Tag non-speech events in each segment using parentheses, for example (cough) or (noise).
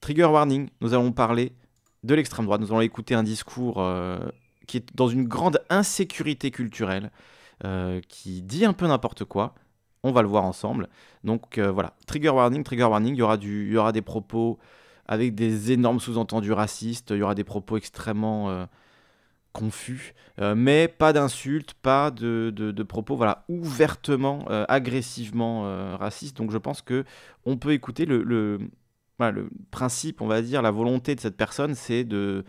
Trigger warning, nous allons parler de l'extrême droite. Nous allons écouter un discours euh, qui est dans une grande insécurité culturelle, euh, qui dit un peu n'importe quoi. On va le voir ensemble. Donc euh, voilà, trigger warning, trigger warning, il y aura, du, y aura des propos avec des énormes sous-entendus racistes, il y aura des propos extrêmement confus, mais pas d'insultes, pas de, propos voilà, ouvertement, agressivement racistes. Donc je pense que on peut écouter le bah, le principe, on va dire, la volonté de cette personne, c'est de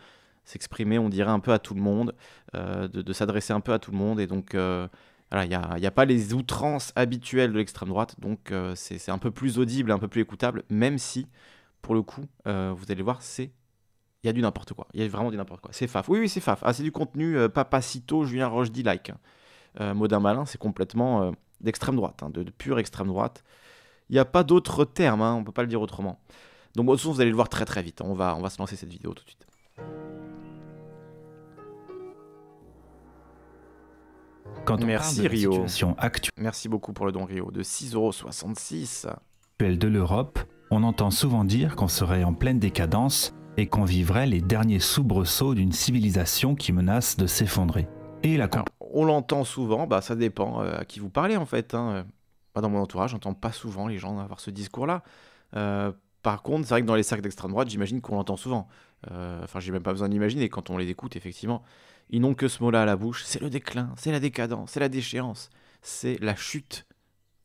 s'exprimer, on dirait, un peu à tout le monde, euh, de, s'adresser un peu à tout le monde. Et donc, euh, voilà, il n'y a, a, pas les outrances habituelles de l'extrême droite. Donc, euh, c'est un peu plus audible, un peu plus écoutable, même si, pour le coup, vous allez voir, c'est. Il y a du n'importe quoi. Il y a vraiment du n'importe quoi. C'est faf. Oui, oui, c'est faf. Ah, c'est du contenu Papacito, Julien Roche dit like. Modin Malin, c'est complètement d'extrême droite, hein, de, pure extrême droite. Il n'y a pas d'autre terme, hein, on ne peut pas le dire autrement. Donc de toute façon, vous allez le voir très très vite. Hein. On va, on va se lancer cette vidéo tout de suite. Quand Merci Rio. Merci beaucoup pour le don Rio de 6,66€. De l'Europe, on entend souvent dire qu'on serait en pleine décadence et qu'on vivrait les derniers soubresauts d'une civilisation qui menace de s'effondrer. Et la on l'entend souvent, bah ça dépend euh, à qui vous parlez en fait. Hein. Dans mon entourage, j'entends pas souvent les gens avoir ce discours-là. Euh, par contre, c'est vrai que dans les cercles d'extrême droite, j'imagine qu'on l'entend souvent. Euh, enfin, j'ai même pas besoin d'imaginer quand on les écoute, effectivement. Ils n'ont que ce mot-là à la bouche. C'est le déclin, c'est la décadence, c'est la déchéance, c'est la chute.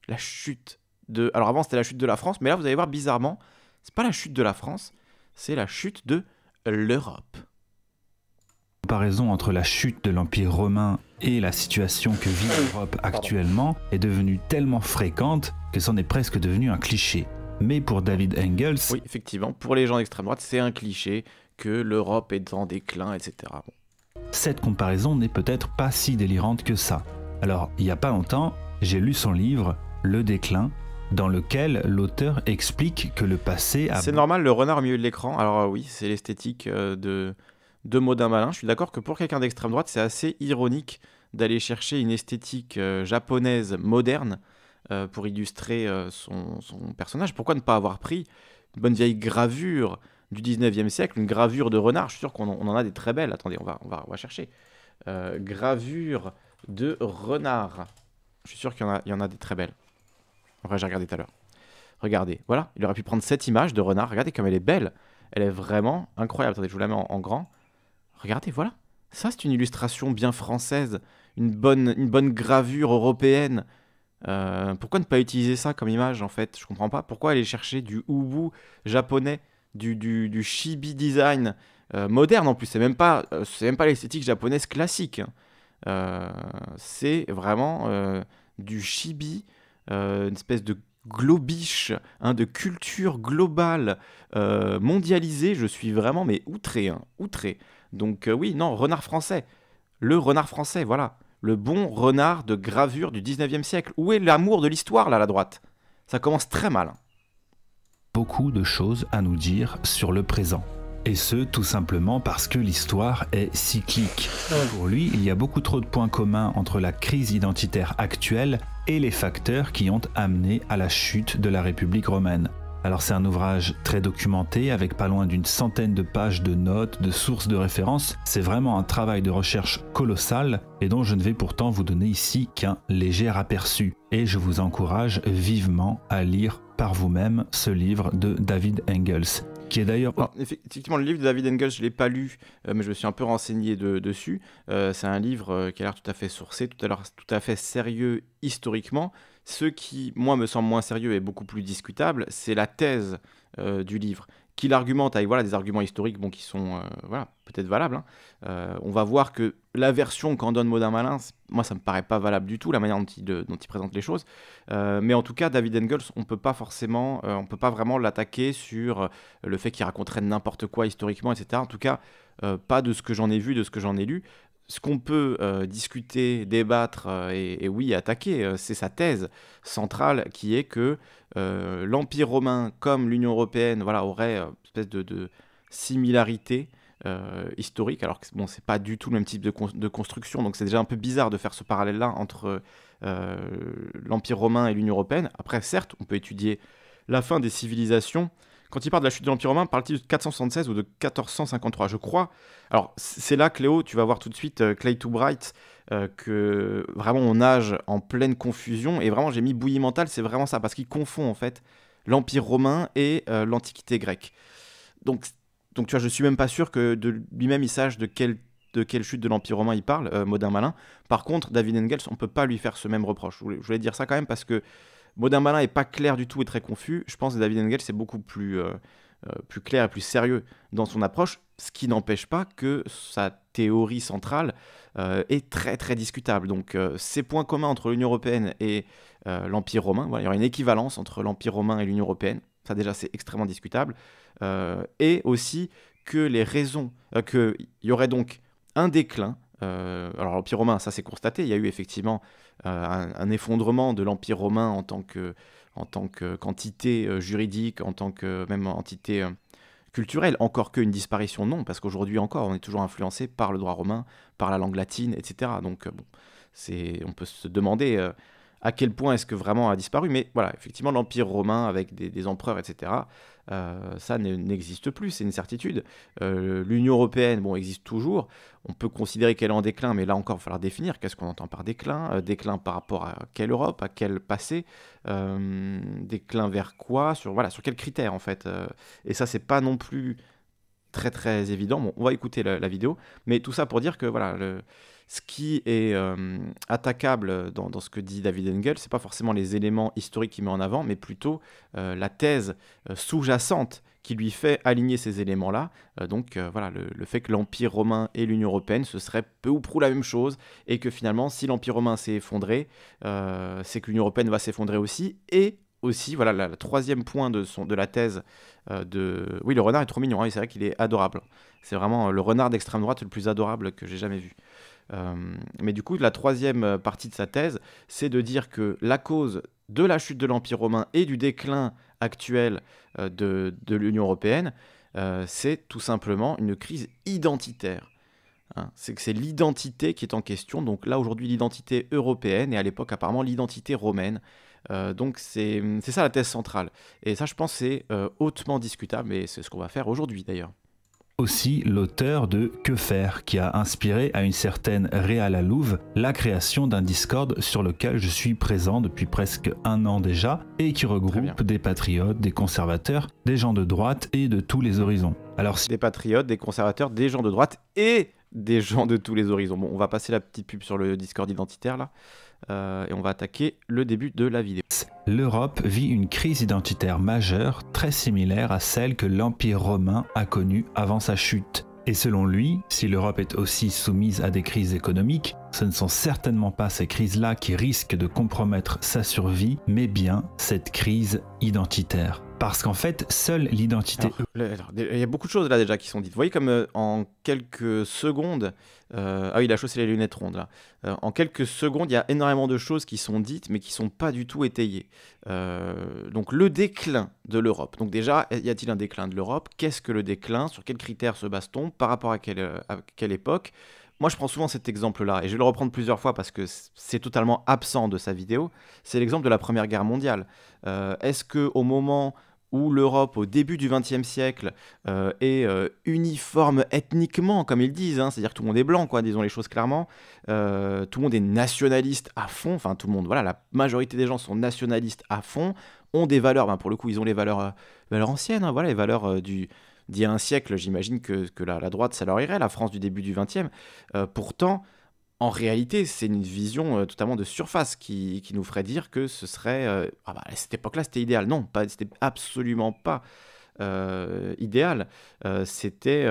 La chute de. Alors avant, c'était la chute de la France, mais là, vous allez voir, bizarrement, c'est pas la chute de la France, c'est la chute de l'Europe. Comparaison entre la chute de l'Empire romain et la situation que vit l'Europe actuellement est devenue tellement fréquente que c'en est presque devenu un cliché. Mais pour David Engels. Oui, effectivement, pour les gens d'extrême droite, c'est un cliché que l'Europe est en déclin, etc. Cette comparaison n'est peut-être pas si délirante que ça. Alors, il n'y a pas longtemps, j'ai lu son livre Le déclin, dans lequel l'auteur explique que le passé C'est normal, le renard au milieu de l'écran, alors euh, oui, c'est l'esthétique euh, de, de Modin Malin. Je suis d'accord que pour quelqu'un d'extrême droite, c'est assez ironique d'aller chercher une esthétique euh, japonaise moderne euh, pour illustrer euh, son, personnage. Pourquoi ne pas avoir pris une bonne vieille gravure du 19e siècle, une gravure de renard Je suis sûr qu'on en, a des très belles. Attendez, on va, on va, on va chercher. Euh, gravure de renard. Je suis sûr qu'il y, en a des très belles. vrai, j'ai regardé tout à l'heure. Regardez, voilà, il aurait pu prendre cette image de renard. Regardez comme elle est belle. Elle est vraiment incroyable. Attendez, je vous la mets en, en grand. Regardez, voilà. Ça, c'est une illustration bien française, une bonne, une bonne gravure européenne. Euh, pourquoi ne pas utiliser ça comme image en fait Je comprends pas. Pourquoi aller chercher du ubu japonais, du, du, chibi design euh, moderne en plus C'est même pas, euh, c'est même pas l'esthétique japonaise classique. Hein. c'est vraiment du chibi, une espèce de globiche, hein, de culture globale mondialisée. Je suis vraiment mais outré, hein, outré. Donc oui, non, renard français, le renard français, voilà le bon renard de gravure du 19e siècle. Où est l'amour de l'histoire, là, à la droite Ça commence très mal. Beaucoup de choses à nous dire sur le présent. Et ce, tout simplement parce que l'histoire est cyclique. Pour lui, il y a beaucoup trop de points communs entre la crise identitaire actuelle et les facteurs qui ont amené à la chute de la République romaine. Alors c'est un ouvrage très documenté avec pas loin d'une centaine de pages de notes, de sources, de références. C'est vraiment un travail de recherche colossal et dont je ne vais pourtant vous donner ici qu'un léger aperçu. Et je vous encourage vivement à lire par vous-même ce livre de David Engels qui est d'ailleurs... Effectivement, le livre de David Engels, je ne l'ai pas lu, euh, mais je me suis un peu renseigné dessus. Euh, c'est un livre euh, qui a l'air tout à fait sourcé, tout à, l'heure tout à fait sérieux historiquement. Ce qui, moi, me semble moins sérieux et beaucoup plus discutable, c'est la thèse euh, du livre, qui l'argumente avec voilà, des arguments historiques bon, qui sont euh, voilà, peut-être valables. Hein. Euh, on va voir que la version qu'en donne Modin Malin, moi ça me paraît pas valable du tout, la manière dont il, présente les choses. mais en tout cas, David Engels, on peut pas forcément, on peut pas vraiment l'attaquer sur le fait qu'il raconterait n'importe quoi historiquement, etc. En tout cas, pas de ce que j'en ai vu, de ce que j'en ai lu ce qu'on peut euh, discuter, débattre euh, et, oui attaquer, euh, c'est sa thèse centrale qui est que l'Empire romain comme l'Union européenne voilà, aurait une espèce de, de similarité historique, alors que bon, c'est pas du tout le même type de, de construction, donc c'est déjà un peu bizarre de faire ce parallèle-là entre l'Empire romain et l'Union européenne. Après, certes, on peut étudier la fin des civilisations quand il parle de la chute de l'Empire romain, parle-t-il de 476 ou de 1453 Je crois. Alors, c'est là, Cléo, tu vas voir tout de suite euh, Clay to Bright, euh, que vraiment on nage en pleine confusion. Et vraiment, j'ai mis bouillie mentale, c'est vraiment ça, parce qu'il confond en fait l'Empire romain et euh, l'Antiquité grecque. Donc, donc, tu vois, je suis même pas sûr que de lui-même il sache de quelle, de quelle chute de l'Empire romain il parle, Modin Malin. Par contre, David Engels, on ne peut pas lui faire ce même reproche. je voulais dire ça quand même parce que Modern Malin est pas clair du tout et très confus. Je pense que David Engel, c'est beaucoup plus, euh, euh, plus clair et plus sérieux dans son approche, ce qui n'empêche pas que sa théorie centrale euh, est très très discutable. Donc ces points communs entre l'Union européenne et l'Empire romain, il y aura une équivalence entre l'Empire romain et l'Union européenne, ça déjà c'est extrêmement discutable, et aussi que les raisons, qu'il y aurait donc un déclin, alors l'Empire romain ça s'est constaté, il y a eu effectivement euh, un, effondrement de l'Empire romain en tant que en tant qu'entité euh, juridique, en tant que même entité euh, culturelle, encore qu'une disparition, non, parce qu'aujourd'hui encore, on est toujours influencé par le droit romain, par la langue latine, etc. Donc, bon, on peut se demander à quel point est-ce que vraiment a disparu. Mais voilà, effectivement, l'Empire romain avec des, empereurs, etc., euh, ça n'existe plus, c'est une certitude. Euh, L'Union européenne, bon, existe toujours. On peut considérer qu'elle est en déclin, mais là encore, il va falloir définir qu'est-ce qu'on entend par déclin. Euh, déclin par rapport à quelle Europe, à quel passé, déclin vers quoi, sur, voilà, sur quels critères en fait. et ça, c'est pas non plus très très évident. Bon, on va écouter la, la, vidéo, mais tout ça pour dire que voilà. Le, ce qui est euh, attaquable dans, ce que dit David Engel, c'est pas forcément les éléments historiques qu'il met en avant, mais plutôt euh, la thèse euh, sous-jacente qui lui fait aligner ces éléments-là. donc voilà, le, fait que l'Empire romain et l'Union européenne, ce serait peu ou prou la même chose, et que finalement, si l'Empire romain s'est effondré, c'est que l'Union européenne va s'effondrer aussi, et aussi, voilà, le troisième point de, son, de la thèse de... Oui, le renard est trop mignon, hein, c'est vrai qu'il est adorable. C'est vraiment le renard d'extrême droite le plus adorable que j'ai jamais vu. Euh, mais du coup, la troisième euh, partie de sa thèse, c'est de dire que la cause de la chute de l'Empire romain et du déclin actuel euh, de, l'Union européenne, c'est tout simplement une crise identitaire. Hein. c'est que c'est l'identité qui est en question. Donc là, aujourd'hui, l'identité européenne et à l'époque, apparemment, l'identité romaine. donc c'est ça la thèse centrale. Et ça, je pense, c'est hautement discutable et c'est ce qu'on va faire aujourd'hui d'ailleurs aussi l'auteur de Que faire qui a inspiré à une certaine à Louvre la création d'un Discord sur lequel je suis présent depuis presque un an déjà et qui regroupe des patriotes, des conservateurs, des gens de droite et de tous les horizons. Alors Des patriotes, des conservateurs, des gens de droite et des gens de tous les horizons. Bon, on va passer la petite pub sur le Discord identitaire là. Euh, et on va attaquer le début de la vidéo. L'Europe vit une crise identitaire majeure très similaire à celle que l'Empire romain a connue avant sa chute. Et selon lui, si l'Europe est aussi soumise à des crises économiques, ce ne sont certainement pas ces crises-là qui risquent de compromettre sa survie, mais bien cette crise identitaire parce qu'en fait, seule l'identité. Euh, il y a beaucoup de choses là déjà qui sont dites. Vous voyez comme euh, en quelques secondes, euh, ah oui, la a chaussé les lunettes rondes là. en quelques secondes, il y a énormément de choses qui sont dites, mais qui sont pas du tout étayées. donc le déclin de l'Europe. Donc déjà, y a-t-il un déclin de l'Europe Qu'est-ce que le déclin Sur quels critères se base-t-on Par rapport à quelle, époque moi, je prends souvent cet exemple-là, et je vais le reprendre plusieurs fois parce que c'est totalement absent de sa vidéo. C'est l'exemple de la Première Guerre mondiale. Est-ce que au moment où l'Europe au début du XXe siècle euh, est euh, uniforme ethniquement, comme ils disent, hein. c'est-à-dire tout le monde est blanc, quoi, disons les choses clairement, euh, tout le monde est nationaliste à fond, enfin tout le monde, voilà, la majorité des gens sont nationalistes à fond, ont des valeurs, ben, pour le coup ils ont les valeurs, valeurs anciennes, hein, voilà, les valeurs du d'il y a un siècle, j'imagine que, que la, la, droite, ça leur irait, la France du début du XXe. pourtant, en réalité, c'est une vision euh, totalement de surface qui, nous ferait dire que ce serait. Euh, ah bah, à cette époque-là, c'était idéal. Non, c'était absolument pas. Euh, idéal. c'était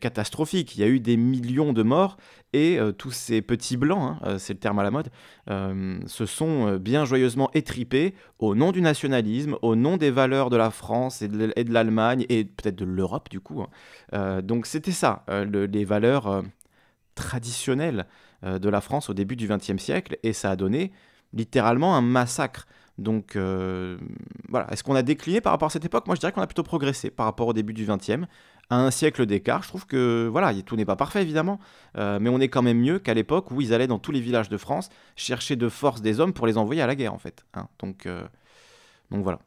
catastrophique. Il y a eu des millions de morts et tous ces petits blancs, hein, c'est le terme à la mode, se sont bien joyeusement étripés au nom du nationalisme, au nom des valeurs de la France et de l'Allemagne et peut-être de l'Europe du coup. Hein. donc c'était ça, les valeurs traditionnelle euh, de la France au début du XXe siècle, et ça a donné littéralement un massacre. Donc euh, voilà, est-ce qu'on a décliné par rapport à cette époque Moi je dirais qu'on a plutôt progressé par rapport au début du XXe, à un siècle d'écart. Je trouve que voilà, tout n'est pas parfait évidemment, euh, mais on est quand même mieux qu'à l'époque où ils allaient dans tous les villages de France chercher de force des hommes pour les envoyer à la guerre en fait. Hein. donc, donc voilà.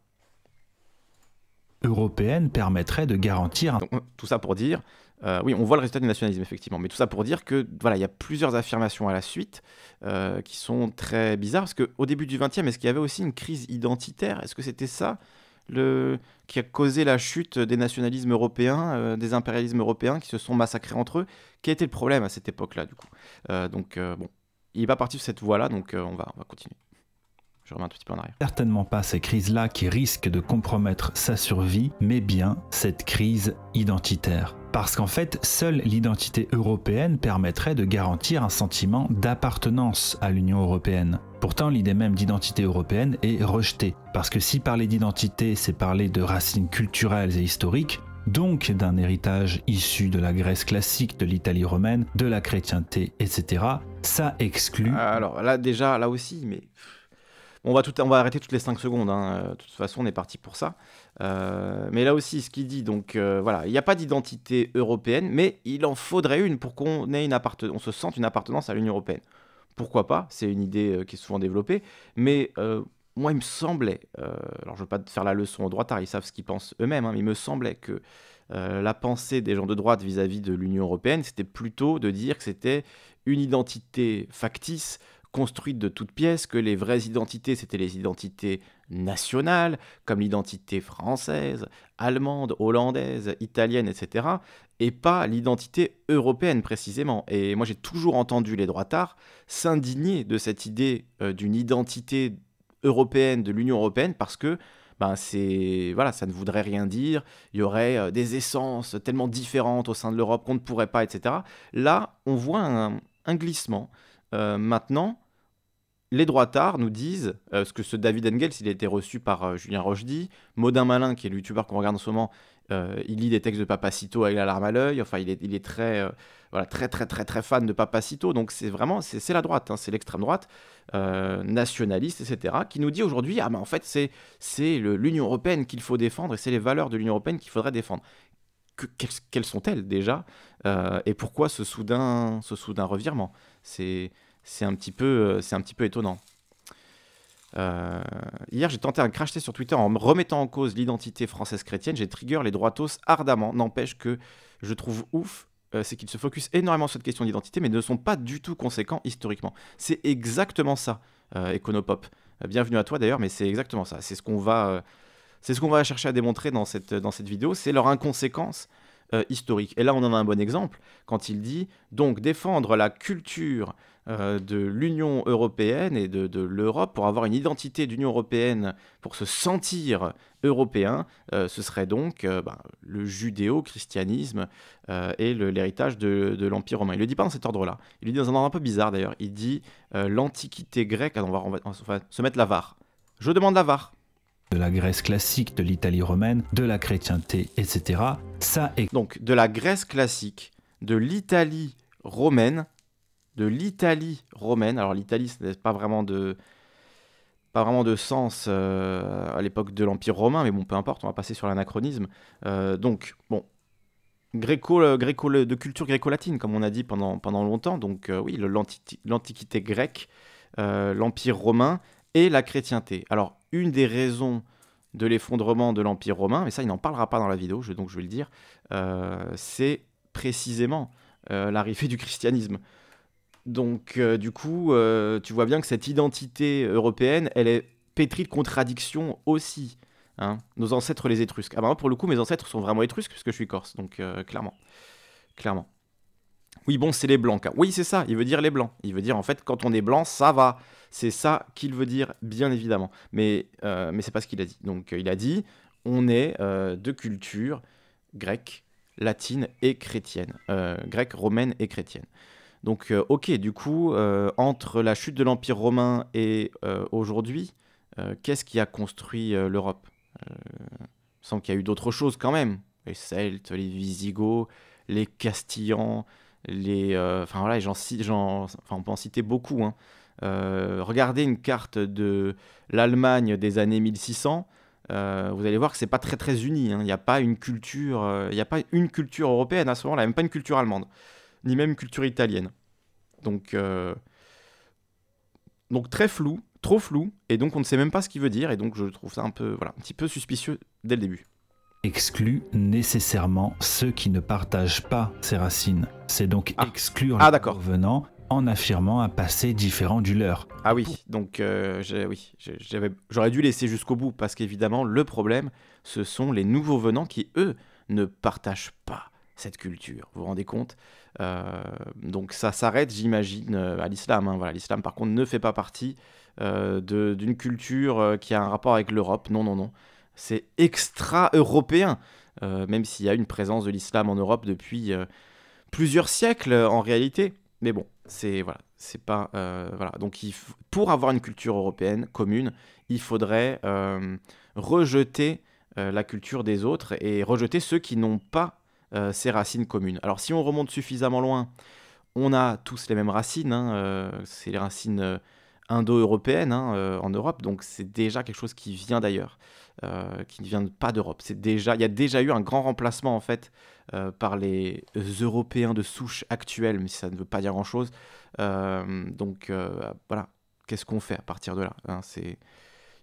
Européenne permettrait de garantir. tout ça pour dire euh, oui, on voit le résultat du nationalisme, effectivement. Mais tout ça pour dire que voilà, il y a plusieurs affirmations à la suite euh, qui sont très bizarres. Parce qu'au début du XXe, est-ce qu'il y avait aussi une crise identitaire Est-ce que c'était ça le... qui a causé la chute des nationalismes européens, euh, des impérialismes européens qui se sont massacrés entre eux Quel était le problème à cette époque-là, du coup Donc, bon, il n'est pas parti sur cette voie-là, donc on, va, on va continuer. Je reviens un tout petit peu en arrière. Certainement pas ces crises-là qui risquent de compromettre sa survie, mais bien cette crise identitaire. Parce qu'en fait, seule l'identité européenne permettrait de garantir un sentiment d'appartenance à l'Union européenne. Pourtant, l'idée même d'identité européenne est rejetée. Parce que si parler d'identité, c'est parler de racines culturelles et historiques, donc d'un héritage issu de la Grèce classique, de l'Italie romaine, de la chrétienté, etc. Ça exclut. Euh, alors là déjà, là aussi, mais on va, tout, on va arrêter toutes les 5 secondes, hein. euh, de toute façon on est parti pour ça. Euh, mais là aussi, ce qu'il dit, donc euh, voilà, il n'y a pas d'identité européenne, mais il en faudrait une pour qu'on ait une on se sente une appartenance à l'Union européenne. Pourquoi pas C'est une idée qui est souvent développée, mais moi il me semblait, alors je ne veux pas faire la leçon aux droitards, ils savent ce qu'ils pensent eux-mêmes, hein, mais il me semblait que la pensée des gens de droite vis à -vis de l'Union européenne, c'était plutôt de dire que c'était une identité factice construite de toutes pièces, que les vraies identités, c'était les identités nationales, comme l'identité française, allemande, hollandaise, italienne, etc., et pas l'identité européenne précisément. Et moi j'ai toujours entendu les droits d'art s'indigner de cette idée euh, d'une identité européenne, de l'Union européenne, parce que ben c'est voilà, ça ne voudrait rien dire. Il y aurait euh, des essences tellement différentes au sein de l'Europe qu'on ne pourrait pas, etc. Là, on voit un, glissement. Euh, maintenant, les droits d'art nous disent, euh, ce que ce David Engels, il a été reçu par euh, Julien Rochdy, Modin Malin, qui est le youtubeur qu'on regarde en ce moment, euh, il lit des textes de Papacito avec la larme à l'œil, enfin il est, très, voilà, très très très très fan de Papacito, donc c'est vraiment, c'est la droite, hein, c'est l'extrême droite, nationaliste, etc., qui nous dit aujourd'hui, ah ben, en fait c'est l'Union Européenne qu'il faut défendre, et c'est les valeurs de l'Union Européenne qu'il faudrait défendre. Que, quelles sont-elles déjà et pourquoi ce soudain, ce soudain revirement C'est c'est un petit peu, euh, un petit peu étonnant. Euh, hier, j'ai tenté un cracher sur Twitter en me remettant en cause l'identité française chrétienne. J'ai trigger les droitos ardemment. N'empêche que je trouve ouf, euh, c'est qu'ils se focusent énormément sur cette question d'identité, mais ne sont pas du tout conséquents historiquement. C'est exactement ça, Econopop. Bienvenue à toi d'ailleurs, mais c'est exactement ça. C'est ce qu'on va, c'est ce qu'on va chercher à démontrer dans cette, dans cette vidéo, c'est leur inconséquence historique. Et là, on en a un bon exemple quand il dit donc défendre la culture euh, de l'Union européenne et de, l'Europe pour avoir une identité d'Union européenne, pour se sentir européen, euh, ce serait donc euh, ben, le judéo-christianisme et l'héritage de, l'Empire romain. Il ne le dit pas dans cet ordre-là. Il le dit dans un ordre un peu bizarre d'ailleurs. Il dit l'Antiquité grecque. on, va, se mettre l'avare. Je demande l'avare. de la Grèce classique, de l'Italie romaine, de la chrétienté, etc. Ça est... Donc de la Grèce classique, de l'Italie romaine, de l'Italie romaine. Alors l'Italie, ce n'est pas vraiment de pas de sens euh, à l'époque de l'Empire romain, mais bon, peu importe, on va passer sur l'anachronisme. Euh, donc, bon, gréco, euh, gréco, de culture gréco-latine, comme on a dit pendant, pendant longtemps, donc oui, l'Antiquité grecque, l'Empire romain et la chrétienté. Alors, une des raisons de l'effondrement de l'Empire romain, mais ça, il n'en parlera pas dans la vidéo, donc je vais le dire, c'est précisément l'arrivée du christianisme. Donc, euh, du coup, euh, tu vois bien que cette identité européenne, elle est pétrie de contradictions aussi. Hein, nos ancêtres, les Étrusques. Ah ben, moi, pour le coup, mes ancêtres sont vraiment Étrusques puisque je suis corse, donc euh, clairement, clairement. Oui, bon, c'est les blancs. Oui, c'est ça. Il veut dire les blancs. Il veut dire en fait, quand on est blanc, ça va. C'est ça qu'il veut dire, bien évidemment. Mais mais c'est pas ce qu'il a dit. Donc, il a dit, on est de culture grecque, latine et chrétienne, grecque, romaine et chrétienne. Donc, euh, ok, du coup, euh, entre la chute de l'Empire romain et euh, aujourd'hui, qu'est-ce qui a construit l'Europe Il semble qu'il y a eu d'autres choses quand même. Les Celtes, les Visigoths, les Castillans, les. Enfin voilà, j'en, on peut en citer beaucoup. Hein. regardez une carte de l'Allemagne des années 1600. vous allez voir que c'est pas très très uni. Hein. Il n'y a pas une culture, il a pas une culture européenne à ce moment-là, même pas une culture allemande ni même culture italienne. Donc, euh, donc très flou, trop flou, et donc on ne sait même pas ce qu'il veut dire, et donc je trouve ça un peu, voilà, un petit peu suspicieux dès le début. Exclut nécessairement ceux qui ne partagent pas ses racines. C'est donc ah. exclure ah, les les venants en affirmant un passé différent du leur. Ah oui, donc euh, oui, j'aurais dû laisser jusqu'au bout parce qu'évidemment le problème, ce sont les nouveaux venants qui eux ne partagent pas cette culture. Vous vous rendez compte euh, donc ça s'arrête, j'imagine, euh, à l'islam. Hein. Voilà, l'islam, par contre, ne fait pas partie euh, d'une culture qui a un rapport avec l'Europe. Non, non, non. C'est extra-européen, même s'il y a une présence de l'islam en Europe depuis plusieurs siècles en réalité. Mais bon, c'est voilà, c'est pas voilà. Donc il pour avoir une culture européenne commune, il faudrait rejeter la culture des autres et rejeter ceux qui n'ont pas ces euh, racines communes. Alors si on remonte suffisamment loin, on a tous les mêmes racines, hein, euh, c'est les racines euh, indo-européennes hein, en Europe, donc c'est déjà quelque chose qui vient d'ailleurs. qui ne vient pas d'Europe. C'est déjà, il y a déjà eu un grand remplacement en fait par les Européens de souche actuelle, mais ça ne veut pas dire grand chose. donc voilà, qu'est-ce qu'on fait à partir de là hein, C'est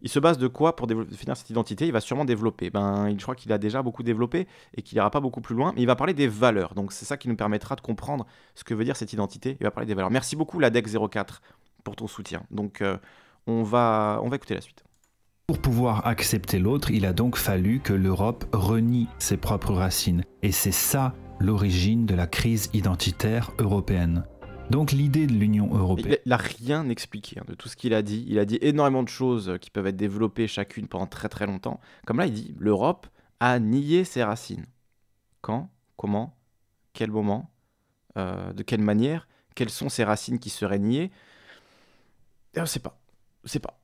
il se base de quoi pour définir cette identité Il va sûrement développer. Ben, je crois qu'il a déjà beaucoup développé et qu'il n'ira pas beaucoup plus loin, mais il va parler des valeurs. Donc c'est ça qui nous permettra de comprendre ce que veut dire cette identité. Il va parler des valeurs. Merci beaucoup, la l'ADEC04, pour ton soutien. Donc euh, on, va, on va écouter la suite. Pour pouvoir accepter l'autre, il a donc fallu que l'Europe renie ses propres racines. Et c'est ça l'origine de la crise identitaire européenne. Donc l'idée de l'Union européenne. Il n'a rien expliqué hein, de tout ce qu'il a dit. Il a dit énormément de choses euh, qui peuvent être développées chacune pendant très très longtemps. Comme là, il dit l'Europe a nié ses racines. Quand Comment Quel moment euh, De quelle manière Quelles sont ses racines qui seraient niées Je ne sais pas. Je sais pas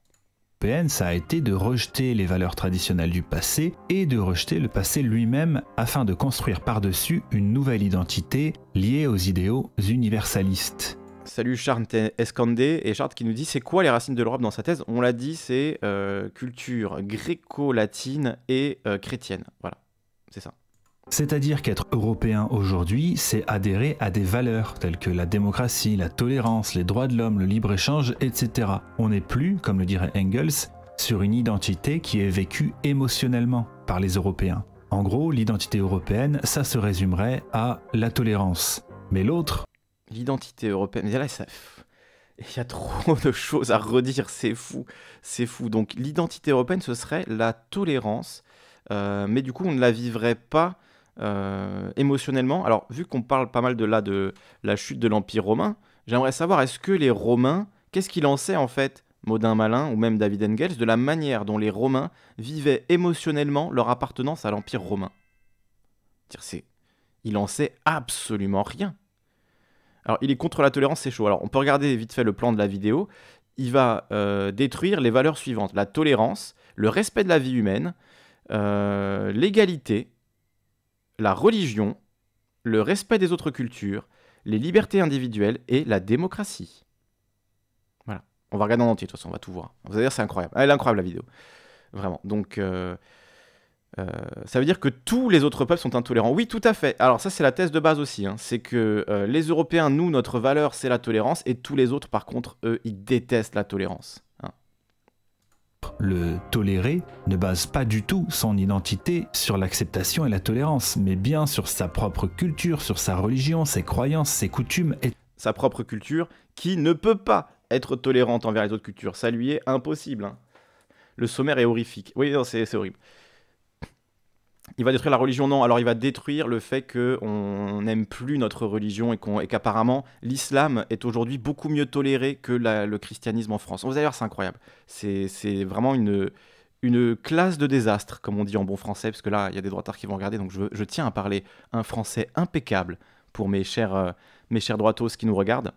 ça a été de rejeter les valeurs traditionnelles du passé et de rejeter le passé lui-même afin de construire par-dessus une nouvelle identité liée aux idéaux universalistes. Salut Charles Escandé et Charles qui nous dit c'est quoi les racines de l'Europe dans sa thèse On l'a dit, c'est euh, culture gréco-latine et euh, chrétienne. Voilà, c'est ça. C'est-à-dire qu'être européen aujourd'hui, c'est adhérer à des valeurs telles que la démocratie, la tolérance, les droits de l'homme, le libre-échange, etc. On n'est plus, comme le dirait Engels, sur une identité qui est vécue émotionnellement par les Européens. En gros, l'identité européenne, ça se résumerait à la tolérance. Mais l'autre... L'identité européenne, là, ça... Il y a trop de choses à redire, c'est fou, c'est fou. Donc l'identité européenne, ce serait la tolérance, euh, mais du coup, on ne la vivrait pas euh, émotionnellement. Alors, vu qu'on parle pas mal de là de la chute de l'Empire romain, j'aimerais savoir est-ce que les Romains, qu'est-ce qu'il en sait en fait, Modin Malin ou même David Engels, de la manière dont les Romains vivaient émotionnellement leur appartenance à l'Empire romain c'est, il en sait absolument rien. Alors, il est contre la tolérance, c'est chaud. Alors, on peut regarder vite fait le plan de la vidéo. Il va euh, détruire les valeurs suivantes la tolérance, le respect de la vie humaine, euh, l'égalité, la religion, le respect des autres cultures, les libertés individuelles et la démocratie. Voilà. On va regarder en entier, de toute façon, on va tout voir. Vous allez dire, c'est incroyable. Elle est incroyable, la vidéo. Vraiment. Donc, euh, euh, ça veut dire que tous les autres peuples sont intolérants. Oui, tout à fait. Alors, ça, c'est la thèse de base aussi. Hein. C'est que euh, les Européens, nous, notre valeur, c'est la tolérance. Et tous les autres, par contre, eux, ils détestent la tolérance. Le toléré ne base pas du tout son identité sur l'acceptation et la tolérance, mais bien sur sa propre culture, sur sa religion, ses croyances, ses coutumes. Et... Sa propre culture qui ne peut pas être tolérante envers les autres cultures, ça lui est impossible. Hein. Le sommaire est horrifique. Oui, c'est horrible il va détruire la religion, non. Alors il va détruire le fait qu'on n'aime plus notre religion et qu'apparemment l'islam est aujourd'hui beaucoup mieux toléré que le christianisme en France. Vous oh, voir, c'est incroyable. C'est vraiment une, une classe de désastre, comme on dit en bon français, parce que là, il y a des droitards qui vont regarder, donc je, tiens à parler un français impeccable pour mes chers, euh, mes chers droitos qui nous regardent.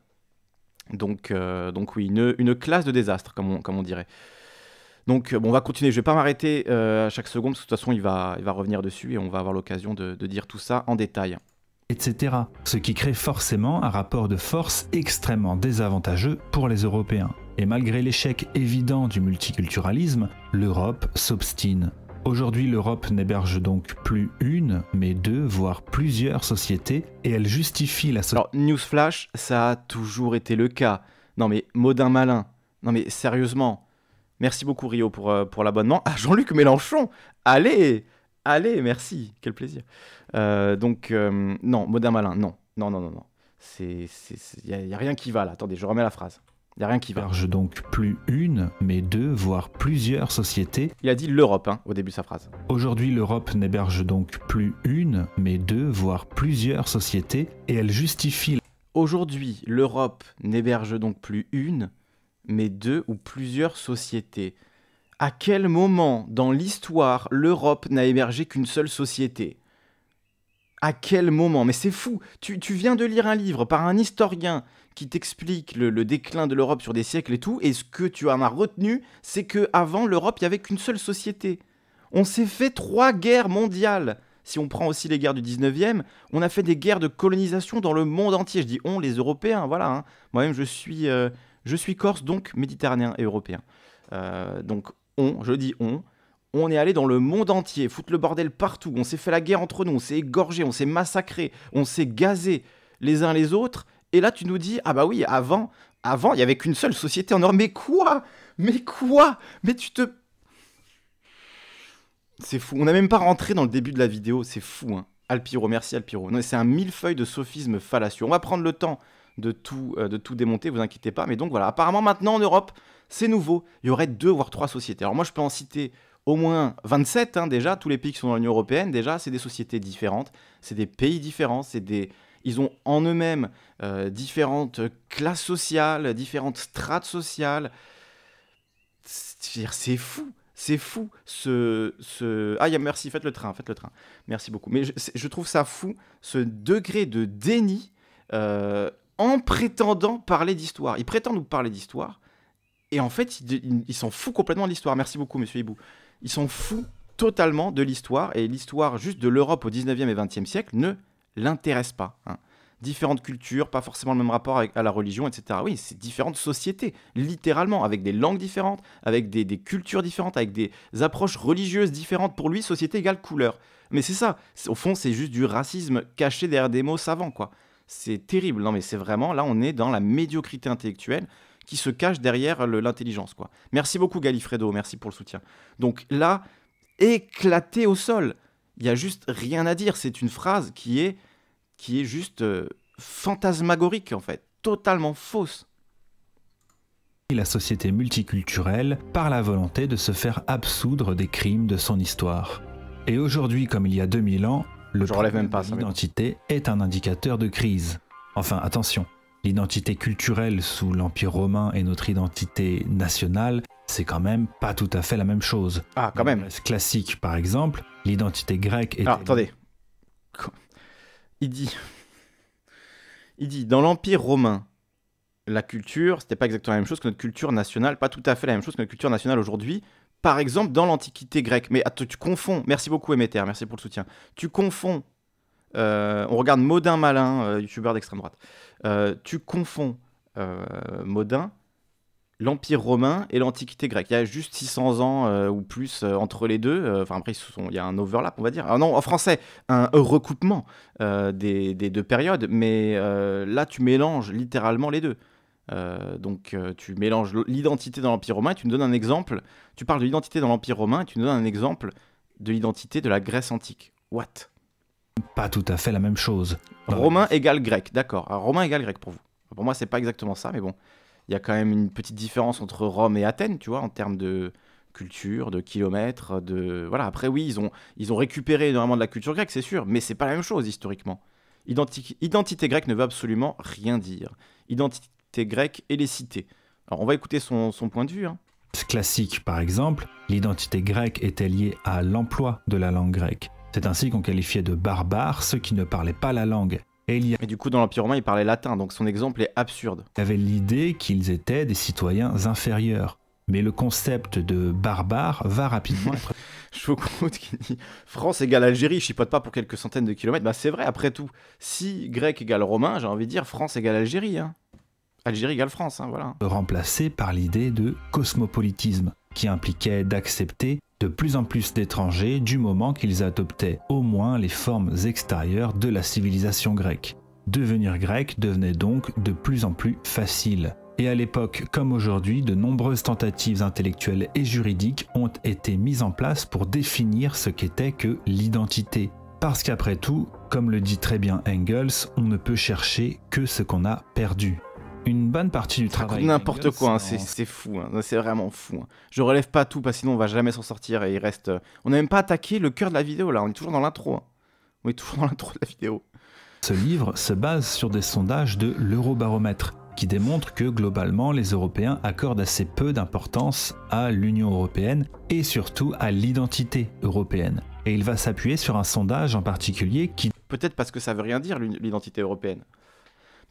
Donc, euh, donc oui, une, classe de désastre, comme on dirait. Donc, euh, bon, on va continuer. Je ne vais pas m'arrêter euh, à chaque seconde, de toute façon, il va, va revenir dessus et on va avoir l'occasion de, dire tout ça en détail. Etc. Ce qui crée forcément un rapport de force extrêmement désavantageux pour les Européens. Et malgré l'échec évident du multiculturalisme, l'Europe s'obstine. Aujourd'hui, l'Europe n'héberge donc plus une, mais deux, voire plusieurs sociétés, et elle justifie la... société. Alors, newsflash, ça a toujours été le cas. Non mais, modin malin. Non mais, sérieusement. Merci beaucoup Rio pour, euh, pour l'abonnement. Ah, Jean-Luc Mélenchon Allez Allez, merci, quel plaisir. Euh, donc, euh, non, Modin Malin, non. Non, non, non, non. Il n'y a, rien qui va là. Attendez, je remets la phrase. Il n'y a rien qui va. donc plus une, mais deux, voire plusieurs sociétés. Il a dit l'Europe hein, au début de sa phrase. Aujourd'hui, l'Europe n'héberge donc plus une, mais deux, voire plusieurs sociétés, et elle justifie. Aujourd'hui, l'Europe n'héberge donc plus une, mais deux ou plusieurs sociétés. À quel moment dans l'histoire l'Europe n'a émergé qu'une seule société À quel moment Mais c'est fou tu, viens de lire un livre par un historien qui t'explique le, déclin de l'Europe sur des siècles et tout, et ce que tu en as retenu, c'est que avant l'Europe, il n'y avait qu'une seule société. On s'est fait trois guerres mondiales si on prend aussi les guerres du 19e, on a fait des guerres de colonisation dans le monde entier. Je dis on, les Européens, voilà. Hein. Moi-même, je suis euh, je suis corse, donc méditerranéen et européen. Euh, donc on, je dis on, on est allé dans le monde entier, foutre le bordel partout, on s'est fait la guerre entre nous, on s'est égorgé, on s'est massacré, on s'est gazé les uns les autres, et là tu nous dis, ah bah oui, avant, avant, il n'y avait qu'une seule société en or, mais quoi Mais quoi Mais tu te... C'est fou, on n'a même pas rentré dans le début de la vidéo, c'est fou, hein. Alpiro, merci Alpiro. Non, c'est un millefeuille de sophisme fallacieux. On va prendre le temps de tout, euh, de tout démonter, vous inquiétez pas. Mais donc voilà, apparemment maintenant en Europe, c'est nouveau, il y aurait deux voire trois sociétés. Alors moi je peux en citer au moins 27 hein, déjà, tous les pays qui sont dans l'Union Européenne, déjà c'est des sociétés différentes, c'est des pays différents, c'est des... Ils ont en eux-mêmes euh, différentes classes sociales, différentes strates sociales. C'est fou. C'est fou ce, ce... Ah, merci, faites le train, faites le train. Merci beaucoup. Mais je, trouve ça fou, ce degré de déni euh, en prétendant parler d'histoire. Ils prétendent nous parler d'histoire, et en fait, ils s'en foutent complètement de l'histoire. Merci beaucoup, monsieur Hibou. Ils s'en foutent totalement de l'histoire, et l'histoire juste de l'Europe au 19e et 20e siècle ne l'intéresse pas. Hein. Différentes cultures, pas forcément le même rapport à la religion, etc. Oui, c'est différentes sociétés, littéralement, avec des langues différentes, avec des cultures différentes, avec des approches religieuses différentes. Pour lui, société égale couleur. Mais c'est ça, au fond, c'est juste du racisme caché derrière des mots savants, quoi. C'est terrible. Non, mais c'est vraiment, là, on est dans la médiocrité intellectuelle qui se cache derrière l'intelligence. quoi. Merci beaucoup, Galifredo. Merci pour le soutien. Donc là, éclaté au sol. Il y a juste rien à dire. C'est une phrase qui est, qui est juste euh, fantasmagorique, en fait. Totalement fausse la société multiculturelle par la volonté de se faire absoudre des crimes de son histoire. Et aujourd'hui, comme il y a 2000 ans, le Je même pas ça. L'identité est un indicateur de crise. Enfin, attention, l'identité culturelle sous l'Empire romain et notre identité nationale, c'est quand même pas tout à fait la même chose. Ah, quand même. Classique, par exemple, l'identité grecque est. Ah, attendez. Il dit. Il dit dans l'Empire romain, la culture, c'était pas exactement la même chose que notre culture nationale, pas tout à fait la même chose que notre culture nationale aujourd'hui, par exemple, dans l'Antiquité grecque. Mais attends, tu confonds. Merci beaucoup, Emeter. Merci pour le soutien. Tu confonds. Euh, on regarde Modin Malin, euh, youtubeur d'extrême droite. Euh, tu confonds Modin, l'Empire romain et l'Antiquité grecque. Il y a juste 600 ans ou plus entre les deux. Enfin, après, il y a un overlap, on va dire. Ah, non, en français, un recoupement des, deux périodes. Mais là, tu mélanges littéralement les deux. Euh, donc euh, tu mélanges l'identité dans l'Empire romain et tu nous donnes un exemple. Tu parles de l'identité dans l'Empire romain et tu nous donnes un exemple de l'identité de la Grèce antique. What Pas tout à fait la même chose. Romain égale grec, d'accord. Romain égale grec pour vous. Pour moi, c'est pas exactement ça, mais bon, il y a quand même une petite différence entre Rome et Athènes, tu vois, en termes de culture, de kilomètres, de voilà. Après, oui, ils ont ils ont récupéré énormément de la culture grecque, c'est sûr, mais c'est pas la même chose historiquement. identité grecque ne veut absolument rien dire. Identité grecque et les cités. Alors on va écouter son, point de vue. Hein. Classique par exemple, l'identité grecque était liée à l'emploi de la langue grecque. C'est ainsi qu'on qualifiait de barbares ceux qui ne parlaient pas la langue. Et du coup, dans l'Empire romain, ils parlaient latin, donc son exemple est absurde. Il l'idée qu'ils étaient des citoyens inférieurs. Mais le concept de barbare va rapidement être... (laughs) compte qui dit France égale Algérie, je chipote pas pour quelques centaines de kilomètres. Bah c'est vrai, après tout, si grec égale romain, j'ai envie de dire France égale Algérie. Hein. Algérie égale France, hein, voilà. Remplacé par l'idée de cosmopolitisme, qui impliquait d'accepter de plus en plus d'étrangers du moment qu'ils adoptaient au moins les formes extérieures de la civilisation grecque. Devenir grec devenait donc de plus en plus facile. Et à l'époque comme aujourd'hui, de nombreuses tentatives intellectuelles et juridiques ont été mises en place pour définir ce qu'était que l'identité. Parce qu'après tout, comme le dit très bien Engels, on ne peut chercher que ce qu'on a perdu une bonne partie du ça travail. N'importe quoi, hein, hein, c'est fou, hein. c'est vraiment fou. Je relève pas tout parce que sinon on va jamais s'en sortir et il reste. Euh, on n'a même pas attaqué le cœur de la vidéo là, on est toujours dans l'intro. On est toujours dans l'intro de la vidéo. Ce livre se base sur des sondages de l'Eurobaromètre qui démontrent que globalement les Européens accordent assez peu d'importance à l'Union européenne et surtout à l'identité européenne. Et il va s'appuyer sur un sondage en particulier qui... Peut-être parce que ça veut rien dire l'identité européenne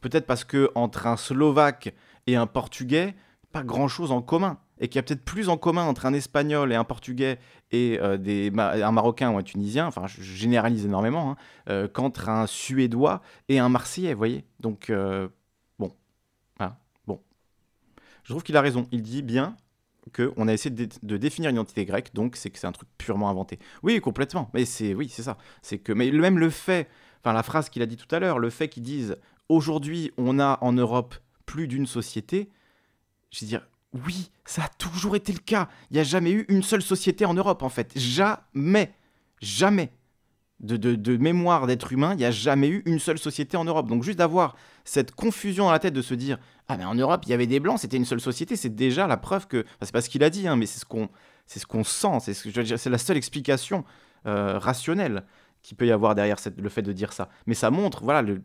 peut-être parce que entre un Slovaque et un Portugais, pas grand-chose en commun. Et qu'il y a peut-être plus en commun entre un Espagnol et un Portugais et euh, un Marocain ou un Tunisien, enfin je généralise énormément, hein, euh, qu'entre un Suédois et un Marseillais, vous voyez. Donc, euh, bon. bon. Je trouve qu'il a raison. Il dit bien, qu'on a essayé de, définir une identité grecque, donc c'est que c'est un truc purement inventé. Oui, complètement. Mais c'est oui, c'est ça. C'est que mais même le fait, enfin la phrase qu'il a dit tout à l'heure, le fait qu'ils disent Aujourd'hui, on a en Europe plus d'une société. Je veux dire, oui, ça a toujours été le cas. Il n'y a jamais eu une seule société en Europe, en fait. Jamais. Jamais. De, de, mémoire d'être humain, il n'y a jamais eu une seule société en Europe. Donc juste d'avoir cette confusion dans la tête de se dire, ah mais en Europe, il y avait des Blancs, c'était une seule société, c'est déjà la preuve que... Enfin, c'est pas ce qu'il a dit, hein, mais c'est ce qu'on ce qu'on sent, c'est la seule explication euh, rationnelle qu'il peut y avoir derrière le fait de dire ça. Mais ça montre, voilà, le,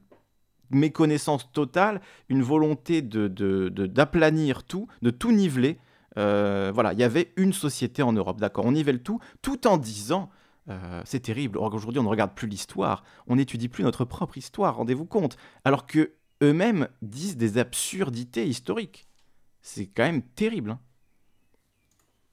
méconnaissance totale, une volonté d'aplanir de, de, tout, de tout niveler. Euh, voilà, il y avait une société en Europe, d'accord, on nivelle tout, tout en disant euh, c'est terrible. Aujourd'hui, on ne regarde plus l'histoire, on n'étudie plus notre propre histoire, rendez-vous compte. Alors que eux-mêmes disent des absurdités historiques. C'est quand même terrible. Hein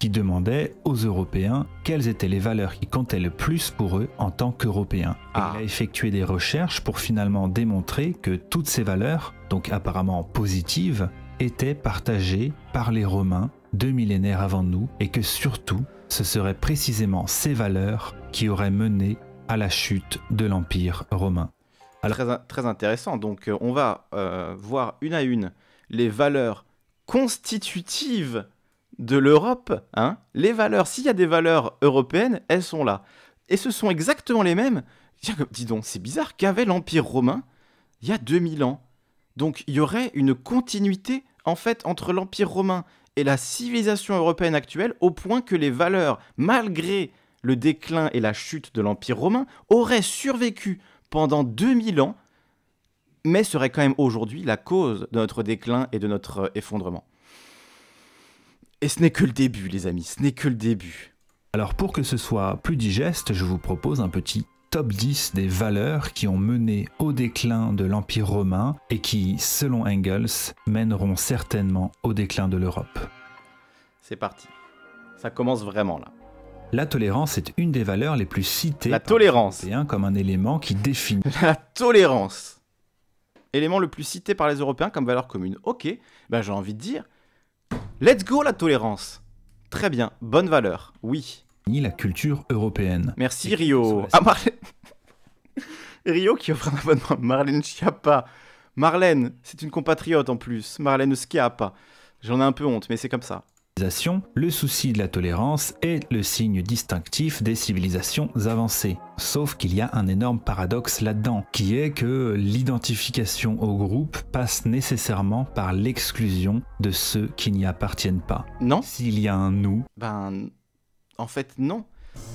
qui demandait aux Européens quelles étaient les valeurs qui comptaient le plus pour eux en tant qu'Européens. Il ah. a effectué des recherches pour finalement démontrer que toutes ces valeurs, donc apparemment positives, étaient partagées par les Romains deux millénaires avant nous et que surtout, ce seraient précisément ces valeurs qui auraient mené à la chute de l'Empire romain. Très, intéressant, donc euh, on va euh, voir une à une les valeurs constitutives de l'Europe. Hein les valeurs, s'il y a des valeurs européennes, elles sont là. Et ce sont exactement les mêmes. dis donc, c'est bizarre qu'avait l'Empire romain il y a 2000 ans. Donc il y aurait une continuité en fait entre l'Empire romain et la civilisation européenne actuelle au point que les valeurs, malgré le déclin et la chute de l'Empire romain, auraient survécu pendant 2000 ans, mais seraient quand même aujourd'hui la cause de notre déclin et de notre effondrement. Et ce n'est que le début, les amis, ce n'est que le début. Alors pour que ce soit plus digeste, je vous propose un petit top 10 des valeurs qui ont mené au déclin de l'Empire romain et qui, selon Engels, mèneront certainement au déclin de l'Europe. C'est parti. Ça commence vraiment là. La tolérance est une des valeurs les plus citées la tolérance. les Européens comme un élément qui définit. (laughs) La tolérance Élément le plus cité par les Européens comme valeur commune. Ok, ben, j'ai envie de dire, Let's go la tolérance. Très bien, bonne valeur, oui. Ni la culture européenne. Merci Rio. Ah Marlène. (laughs) Rio qui offre un abonnement. Marlène Schiappa. Marlène, c'est une compatriote en plus. Marlène Schiappa. J'en ai un peu honte, mais c'est comme ça le souci de la tolérance est le signe distinctif des civilisations avancées. Sauf qu'il y a un énorme paradoxe là-dedans, qui est que l'identification au groupe passe nécessairement par l'exclusion de ceux qui n'y appartiennent pas. Non S'il y a un nous... Ben... En fait, non.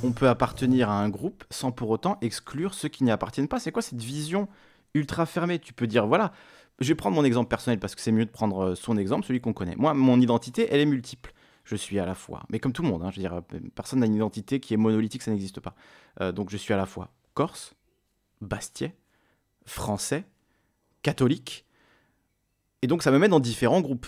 On peut appartenir à un groupe sans pour autant exclure ceux qui n'y appartiennent pas. C'est quoi cette vision ultra fermée Tu peux dire, voilà, je vais prendre mon exemple personnel parce que c'est mieux de prendre euh, son exemple, celui qu'on connaît. Moi, mon identité, elle est multiple je suis à la fois. Mais comme tout le monde, hein, je veux dire, euh, personne n'a une identité qui est monolithique, ça n'existe pas. Euh, donc je suis à la fois corse, bastiais, français, catholique. Et donc ça me met dans différents groupes.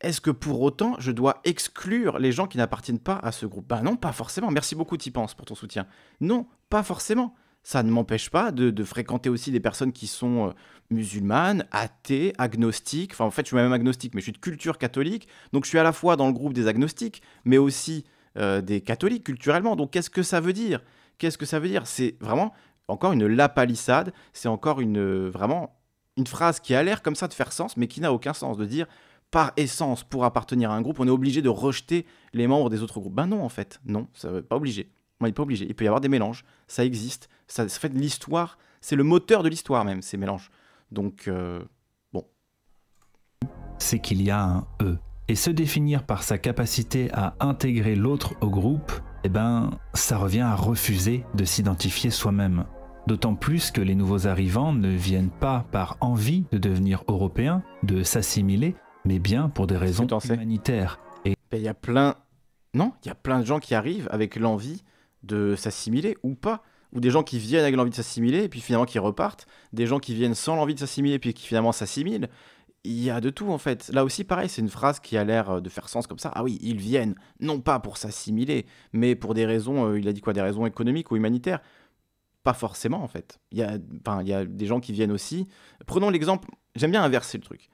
Est-ce que pour autant je dois exclure les gens qui n'appartiennent pas à ce groupe Ben non, pas forcément. Merci beaucoup, penses pour ton soutien. Non, pas forcément ça ne m'empêche pas de, fréquenter aussi des personnes qui sont euh, musulmanes, athées, agnostiques. Enfin, en fait, je suis même agnostique, mais je suis de culture catholique. Donc, je suis à la fois dans le groupe des agnostiques, mais aussi euh, des catholiques culturellement. Donc, qu'est-ce que ça veut dire Qu'est-ce que ça veut dire C'est vraiment encore une lapalissade. C'est encore une euh, vraiment une phrase qui a l'air comme ça de faire sens, mais qui n'a aucun sens. De dire par essence, pour appartenir à un groupe, on est obligé de rejeter les membres des autres groupes. Ben non, en fait, non, ça veut pas obligé. Il n'est pas obligé. Il peut y avoir des mélanges. Ça existe. Ça, fait de l'histoire. C'est le moteur de l'histoire même, ces mélanges. Donc, euh, bon. C'est qu'il y a un E. Et se définir par sa capacité à intégrer l'autre au groupe, eh ben, ça revient à refuser de s'identifier soi-même. D'autant plus que les nouveaux arrivants ne viennent pas par envie de devenir européens, de s'assimiler, mais bien pour des raisons humanitaires. Et ben, il y a plein, non, il y a plein de gens qui arrivent avec l'envie de s'assimiler ou pas ou des gens qui viennent avec l'envie de s'assimiler et puis finalement qui repartent, des gens qui viennent sans l'envie de s'assimiler et puis qui finalement s'assimilent. Il y a de tout en fait. Là aussi, pareil, c'est une phrase qui a l'air euh, de faire sens comme ça. Ah oui, ils viennent, non pas pour s'assimiler, mais pour des raisons, euh, il a dit quoi, des raisons économiques ou humanitaires Pas forcément en fait. Il y, a, il y des gens qui viennent aussi. Prenons l'exemple, j'aime bien inverser le truc.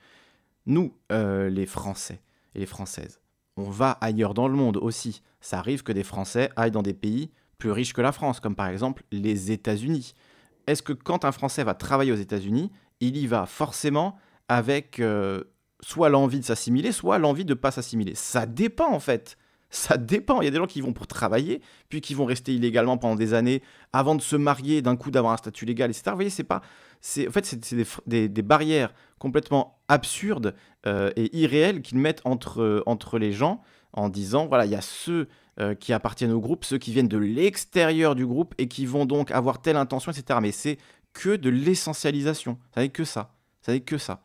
Nous, euh, les Français et les Françaises, on va ailleurs dans le monde aussi. Ça arrive que des Français aillent dans des pays plus riches que la France, comme par exemple les États-Unis. Est-ce que quand un Français va travailler aux États-Unis, il y va forcément avec euh, soit l'envie de s'assimiler, soit l'envie de ne pas s'assimiler Ça dépend en fait. Ça dépend. Il y a des gens qui vont pour travailler, puis qui vont rester illégalement pendant des années avant de se marier, d'un coup d'avoir un statut légal, etc. Vous voyez, c'est pas. C'est, en fait, c'est des, barrières complètement absurdes euh, et irréelles qu'ils mettent entre, euh, entre les gens en disant voilà, il y a ceux euh, qui appartiennent au groupe, ceux qui viennent de l'extérieur du groupe et qui vont donc avoir telle intention, etc. Mais c'est que de l'essentialisation. Ça n'est que ça. Ça n'est que ça.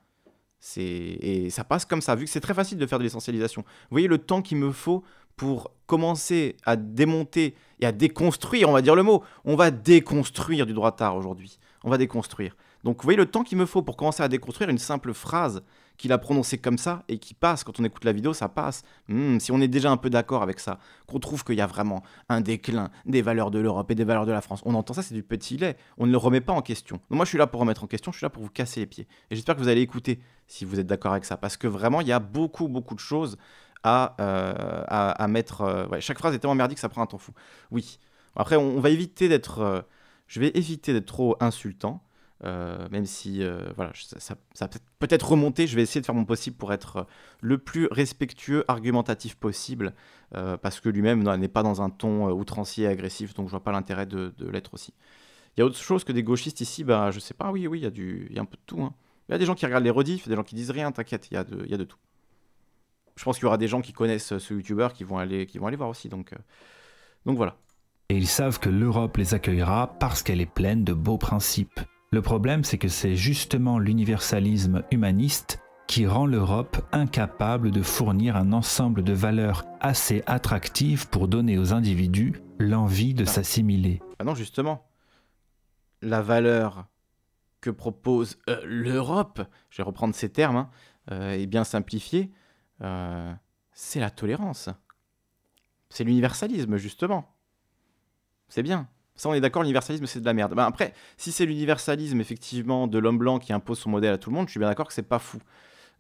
Et ça passe comme ça, vu que c'est très facile de faire de l'essentialisation. Vous voyez le temps qu'il me faut pour commencer à démonter et à déconstruire, on va dire le mot. On va déconstruire du droit tard aujourd'hui. On va déconstruire. Donc vous voyez le temps qu'il me faut pour commencer à déconstruire une simple phrase qu'il a prononcé comme ça et qui passe. Quand on écoute la vidéo, ça passe. Hmm, si on est déjà un peu d'accord avec ça, qu'on trouve qu'il y a vraiment un déclin des valeurs de l'Europe et des valeurs de la France, on entend ça, c'est du petit lait. On ne le remet pas en question. moi, je suis là pour remettre en question, je suis là pour vous casser les pieds. Et j'espère que vous allez écouter si vous êtes d'accord avec ça. Parce que vraiment, il y a beaucoup, beaucoup de choses à, euh, à, mettre. Euh, chaque phrase est tellement merdique que ça prend un temps fou. Oui. Après, on, va éviter d'être. Euh, je vais éviter d'être trop insultant. Euh, même si euh, voilà, ça, ça, peut-être remonter, je vais essayer de faire mon possible pour être euh, le plus respectueux, argumentatif possible, parce que lui-même n'est pas dans un ton outrancier et agressif, donc je vois pas l'intérêt de, l'être aussi. Il y a autre chose que des gauchistes ici, bah, je sais pas, oui, oui, il y, a du, y a un peu de tout. Hein. Il y a des gens qui regardent les rediffs, des gens qui disent rien, t'inquiète, il y, a de, y a de tout. Je pense qu'il y aura des gens qui connaissent ce youtubeur qui vont aller, qui vont aller voir aussi, donc, donc voilà. Et ils savent que l'Europe les accueillera parce qu'elle est pleine de beaux principes. Le problème, c'est que c'est justement l'universalisme humaniste qui rend l'Europe incapable de fournir un ensemble de valeurs assez attractives pour donner aux individus l'envie de s'assimiler. Ah non, justement. La valeur que propose euh, l'Europe, je vais reprendre ces termes, hein, euh, et bien simplifié, euh, c'est la tolérance. C'est l'universalisme, justement. C'est bien. Ça, on est d'accord, l'universalisme, c'est de la merde. Mais ben, après, si c'est l'universalisme, effectivement, de l'homme blanc qui impose son modèle à tout le monde, je suis bien d'accord que c'est pas fou.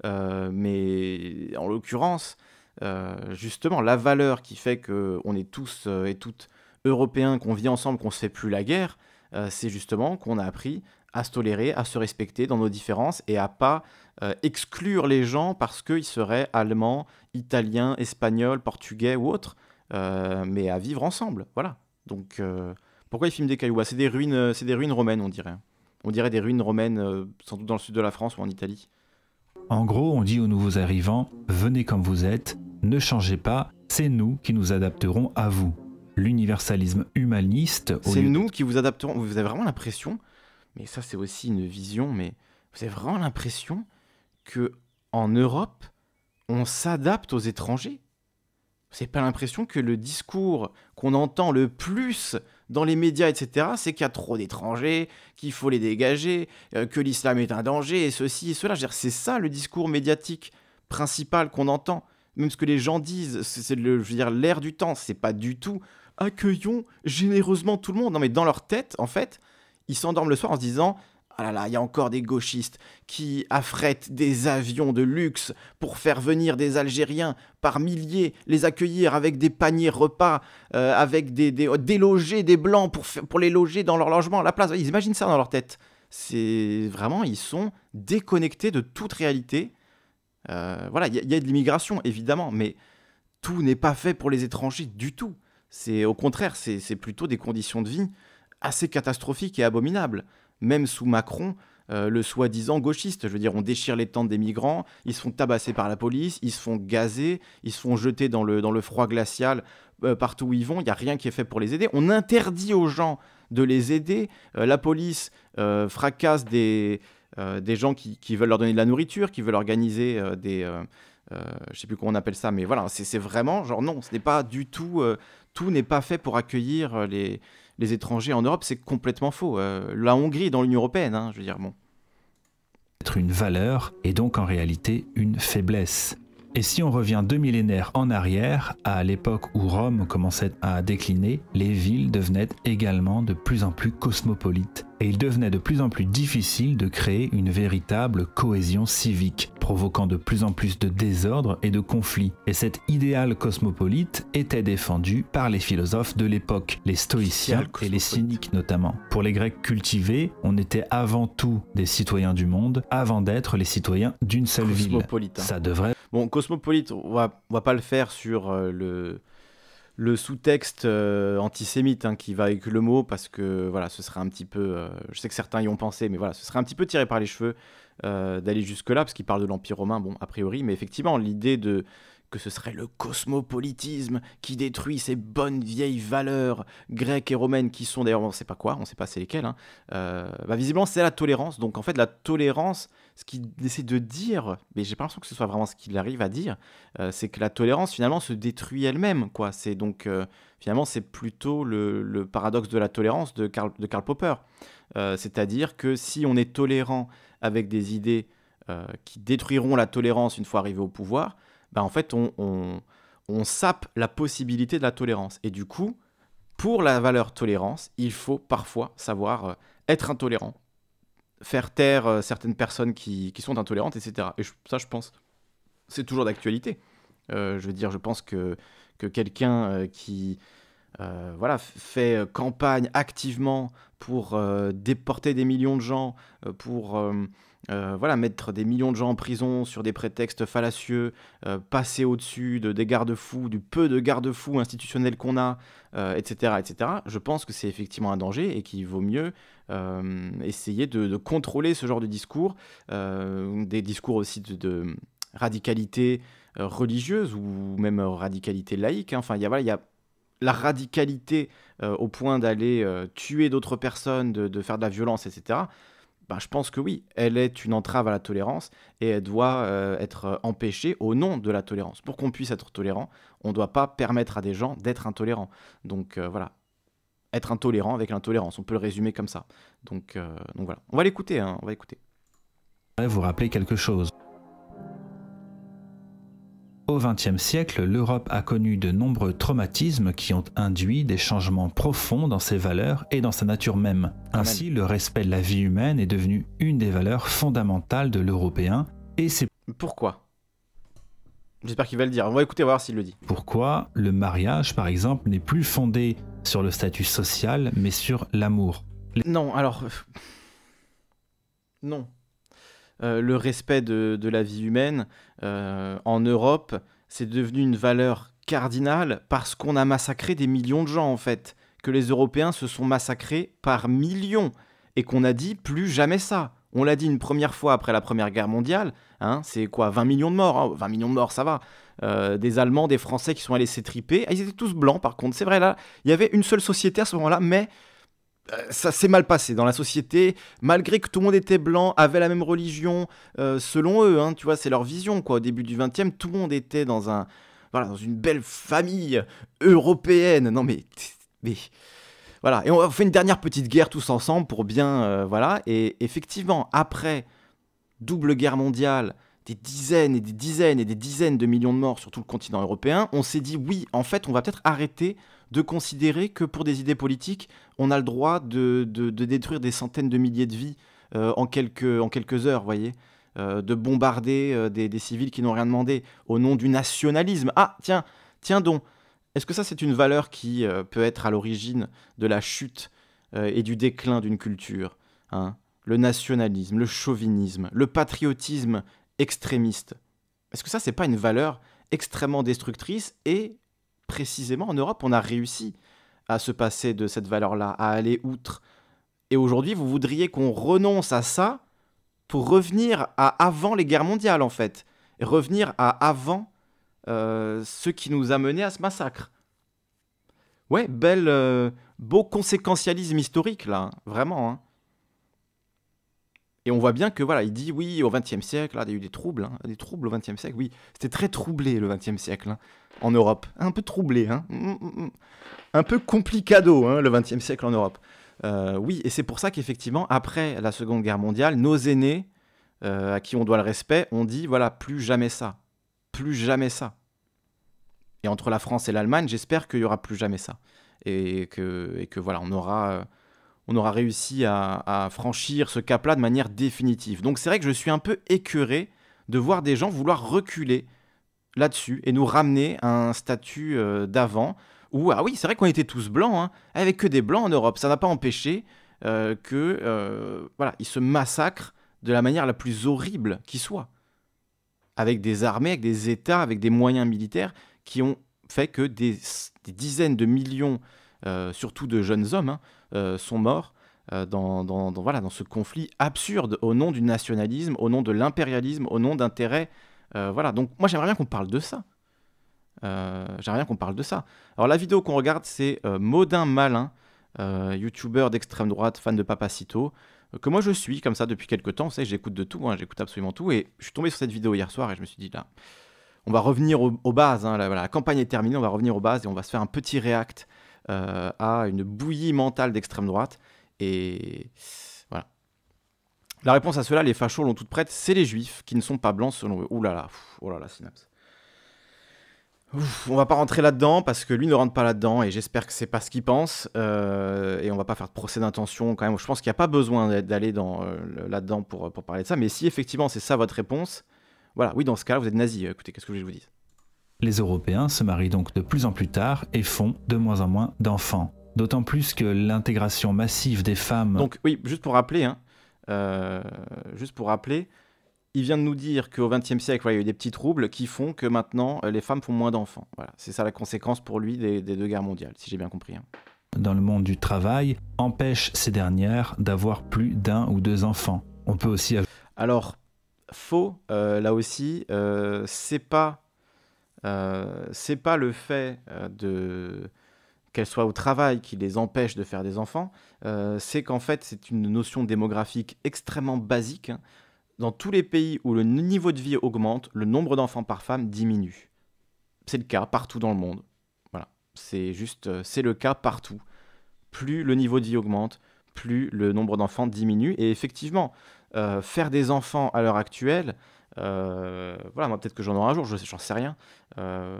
Euh, mais en l'occurrence, euh, justement, la valeur qui fait qu'on est tous euh, et toutes européens, qu'on vit ensemble, qu'on se fait plus la guerre, c'est justement qu'on a appris à se tolérer, à se respecter dans nos différences et à pas exclure les gens parce qu'ils seraient allemands, italiens, espagnols, portugais ou autres, mais à vivre ensemble. Voilà. Donc, pourquoi ils filment des cailloux bah, C'est des, ruines, euh, des ruines romaines, on dirait. On dirait des ruines romaines, euh, sans doute dans le sud de la France ou en Italie. En gros, on dit aux nouveaux arrivants, venez comme vous êtes, ne changez pas, c'est nous qui nous adapterons à vous. L'universalisme humaniste... C'est nous qui vous adapterons. Vous avez vraiment l'impression, mais ça c'est aussi une vision, mais vous avez vraiment l'impression que en Europe, on s'adapte aux étrangers. C'est pas l'impression que le discours qu'on entend le plus dans les médias, etc., c'est qu'il y a trop d'étrangers, qu'il faut les dégager, euh, que l'islam est un danger, et ceci et cela. C'est ça le discours médiatique principal qu'on entend. Même ce que les gens disent, c'est l'air du temps, c'est pas du tout accueillons généreusement tout le monde. Non, mais dans leur tête, en fait, ils s'endorment le soir en se disant ah là là, il y a encore des gauchistes qui affrètent des avions de luxe pour faire venir des Algériens par milliers, les accueillir avec des paniers repas, euh, avec des, des, euh, déloger des blancs pour, pour les loger dans leur logement la place. Ils imaginent ça dans leur tête. C'est vraiment, ils sont déconnectés de toute réalité. Euh, voilà, il y, a de l'immigration, évidemment, mais tout n'est pas fait pour les étrangers du tout. C'est Au contraire, c'est plutôt des conditions de vie assez catastrophiques et abominables même sous Macron, euh, le soi-disant gauchiste. Je veux dire, on déchire les tentes des migrants, ils sont font par la police, ils se font gazer, ils se font jeter dans le, dans le froid glacial euh, partout où ils vont, il n'y a rien qui est fait pour les aider. On interdit aux gens de les aider, euh, la police fracasse des, des gens qui, veulent leur donner de la nourriture, qui veulent organiser des... je ne sais plus comment on appelle ça, mais voilà, c'est vraiment genre non, ce n'est pas du tout, tout n'est pas fait pour accueillir les, les étrangers en Europe, c'est complètement faux. Euh, la Hongrie dans l'Union européenne, hein, je veux dire, bon. Être une valeur est donc en réalité une faiblesse. Et si on revient deux millénaires en arrière, à l'époque où Rome commençait à décliner, les villes devenaient également de plus en plus cosmopolites et il devenait de plus en plus difficile de créer une véritable cohésion civique, provoquant de plus en plus de désordre et de conflits. Et cet idéal cosmopolite était défendu par les philosophes de l'époque, les stoïciens et les cyniques notamment. Pour les Grecs cultivés, on était avant tout des citoyens du monde, avant d'être les citoyens d'une seule ville. Hein. Ça devrait... Bon, cosmopolite, on on va pas le faire sur euh, le le sous-texte euh, antisémite hein, qui va avec le mot, parce que voilà, ce serait un petit peu. Euh, je sais que certains y ont pensé, mais voilà, ce serait un petit peu tiré par les cheveux euh, d'aller jusque-là, parce qu'il parle de l'Empire romain, bon, a priori, mais effectivement, l'idée de que ce serait le cosmopolitisme qui détruit ces bonnes vieilles valeurs grecques et romaines qui sont d'ailleurs, on ne sait pas quoi, on ne sait pas c'est lesquelles, hein, bah, visiblement c'est la tolérance, donc en fait la tolérance ce qu'il essaie de dire, mais j'ai pas l'impression que ce soit vraiment ce qu'il arrive à dire, euh, c'est que la tolérance finalement se détruit elle-même, quoi. C'est donc euh, finalement c'est plutôt le, paradoxe de la tolérance de Karl, Popper, euh, c'est-à-dire que si on est tolérant avec des idées qui détruiront la tolérance une fois arrivé au pouvoir, ben en fait on sape la possibilité de la tolérance. Et du coup, pour la valeur tolérance, il faut parfois savoir être intolérant faire taire euh, certaines personnes qui, sont intolérantes, etc. Et ça, je pense, c'est toujours d'actualité. Euh, je veux dire, je pense que, que quelqu'un euh, qui voilà, fait campagne activement pour déporter des millions de gens, pour euh, voilà, mettre des millions de gens en prison sur des prétextes fallacieux, euh, passer au-dessus des garde-fous, du peu de garde-fous institutionnels qu'on a, etc., euh, etc., je pense que c'est effectivement un danger et qu'il vaut mieux essayer de, contrôler ce genre de discours, des discours aussi de, radicalité religieuse ou même radicalité laïque. Hein. Enfin, il y a la radicalité au point d'aller tuer d'autres personnes, de faire de la violence, etc. Ben, je pense que oui, elle est une entrave à la tolérance et elle doit euh, être euh, empêchée au nom de la tolérance. Pour qu'on puisse être tolérant, on ne doit pas permettre à des gens d'être intolérants. Donc euh, voilà, être intolérant avec l'intolérance, on peut le résumer comme ça. Donc, voilà, on va l'écouter, hein, on va écouter. Vous rappeler quelque chose au XXe siècle, l'Europe a connu de nombreux traumatismes qui ont induit des changements profonds dans ses valeurs et dans sa nature même. Ainsi, le respect de la vie humaine est devenu une des valeurs fondamentales de l'Européen et c'est... Pourquoi J'espère qu'il va le dire. On va écouter, voir s'il le dit. Pourquoi le mariage, par exemple, n'est plus fondé sur le statut social, mais sur l'amour Non, alors... Euh, non. Euh, le respect de, la vie humaine euh, en Europe, c'est devenu une valeur cardinale parce qu'on a massacré des millions de gens en fait, que les Européens se sont massacrés par millions et qu'on a dit plus jamais ça. On l'a dit une première fois après la Première Guerre mondiale, hein, c'est quoi 20 millions de morts, 20 hein, millions de morts ça va. Euh, des Allemands, des Français qui sont allés s'étriper, ah, ils étaient tous blancs par contre, c'est vrai là, il y avait une seule société à ce moment-là, mais euh, ça s'est mal passé dans la société, malgré que tout le monde était blanc, avait la même religion, euh, selon eux, hein, tu vois, c'est leur vision, quoi. Au début du 20e, tout le monde était dans un. dans une belle famille européenne. Non mais. mais voilà, et on fait une dernière petite guerre tous ensemble pour bien. Euh, voilà, et effectivement, après double guerre mondiale, des dizaines et des dizaines et des dizaines de millions de morts sur tout le continent européen, on s'est dit oui, en fait, on va peut-être arrêter de considérer que pour des idées politiques, on a le droit de, détruire des centaines de milliers de vies euh, en, quelques, en quelques heures, voyez euh, de bombarder euh, des, civils qui n'ont rien demandé au nom du nationalisme. Ah, tiens, tiens donc, est-ce que ça c'est une valeur qui peut être à l'origine de la chute et du déclin d'une culture hein Le nationalisme, le chauvinisme, le patriotisme extrémiste. Est-ce que ça c'est pas une valeur extrêmement destructrice et précisément en Europe, on a réussi à se passer de cette valeur-là, à aller outre. Et aujourd'hui, vous voudriez qu'on renonce à ça pour revenir à avant les guerres mondiales, en fait. Revenir à avant euh, ce qui nous a mené à ce massacre. Ouais, bel, euh, beau conséquentialisme historique, là, hein, vraiment. Hein. Et on voit bien que voilà, il dit oui, au XXe siècle, il y a eu des troubles, hein, des troubles au XXe siècle. Oui, c'était très troublé le XXe siècle hein, en Europe, un peu troublé, hein. mm, mm, mm. un peu complicado le XXe siècle en Europe. Euh, oui, et c'est pour ça qu'effectivement, après la Seconde Guerre mondiale, nos aînés, euh, à qui on doit le respect, ont dit voilà, plus jamais ça, plus jamais ça. Et entre la France et l'Allemagne, j'espère qu'il y aura plus jamais ça, et que, et que voilà, on aura euh, on aura réussi à, franchir ce cap-là de manière définitive. Donc c'est vrai que je suis un peu écœuré de voir des gens vouloir reculer là-dessus et nous ramener à un statut euh, d'avant où, ah oui, c'est vrai qu'on était tous blancs, hein, avec que des blancs en Europe. Ça n'a pas empêché qu'ils euh, que, euh, voilà, ils se massacrent de la manière la plus horrible qui soit. Avec des armées, avec des États, avec des moyens militaires qui ont fait que des dizaines de millions euh, surtout de jeunes hommes, hein, euh, sont morts. Euh, dans, voilà, dans ce conflit absurde au nom du nationalisme, au nom de l'impérialisme, au nom d'intérêts. voilà, donc moi j'aimerais bien qu'on parle de ça. j'aimerais bien qu'on parle de ça. Alors la vidéo qu'on regarde, c'est Modin Malin, youtubeur d'extrême droite, fan de Papacito, que moi je suis comme ça depuis quelques temps. Vous savez, j'écoute de tout, moi hein, j'écoute absolument tout. Et je suis tombé sur cette vidéo hier soir et je me suis dit là, on va revenir aux bases. Hein, la, campagne est terminée, on va revenir aux bases et on va se faire un petit react à euh, une bouillie mentale d'extrême droite. Et voilà. La réponse à cela, les fachos l'ont toute prête, c'est les juifs qui ne sont pas blancs selon eux. là là, oh là synapse. on va pas rentrer là-dedans parce que lui ne rentre pas là-dedans et j'espère que c'est pas ce qu'il pense euh, et on va pas faire de procès d'intention quand même. Je pense qu'il n'y a pas besoin d'aller euh, là-dedans pour, parler de ça. Mais si effectivement c'est ça votre réponse, voilà, oui dans ce cas vous êtes nazi. Écoutez, qu'est-ce que je vous dis les Européens se marient donc de plus en plus tard et font de moins en moins d'enfants. D'autant plus que l'intégration massive des femmes. Donc oui, juste pour rappeler, hein, euh, juste pour rappeler, il vient de nous dire qu'au XXe siècle, il y a eu des petits troubles qui font que maintenant euh, les femmes font moins d'enfants. Voilà, c'est ça la conséquence pour lui des, deux guerres mondiales, si j'ai bien compris. Hein. Dans le monde du travail, empêche ces dernières d'avoir plus d'un ou deux enfants. On peut aussi. Alors, faux, euh, là aussi, c'est pas euh, c'est pas le fait euh, de qu'elles soient au travail qui les empêche de faire des enfants, euh, c'est qu'en fait, c'est une notion démographique extrêmement basique. Hein. Dans tous les pays où le niveau de vie augmente, le nombre d'enfants par femme diminue. C'est le cas partout dans le monde. Voilà. C'est juste, c'est le cas partout. Plus le niveau de vie augmente, plus le nombre d'enfants diminue. Et effectivement, faire des enfants à l'heure actuelle, euh, voilà, peut-être que j'en aurai un jour, je j'en sais rien. Euh,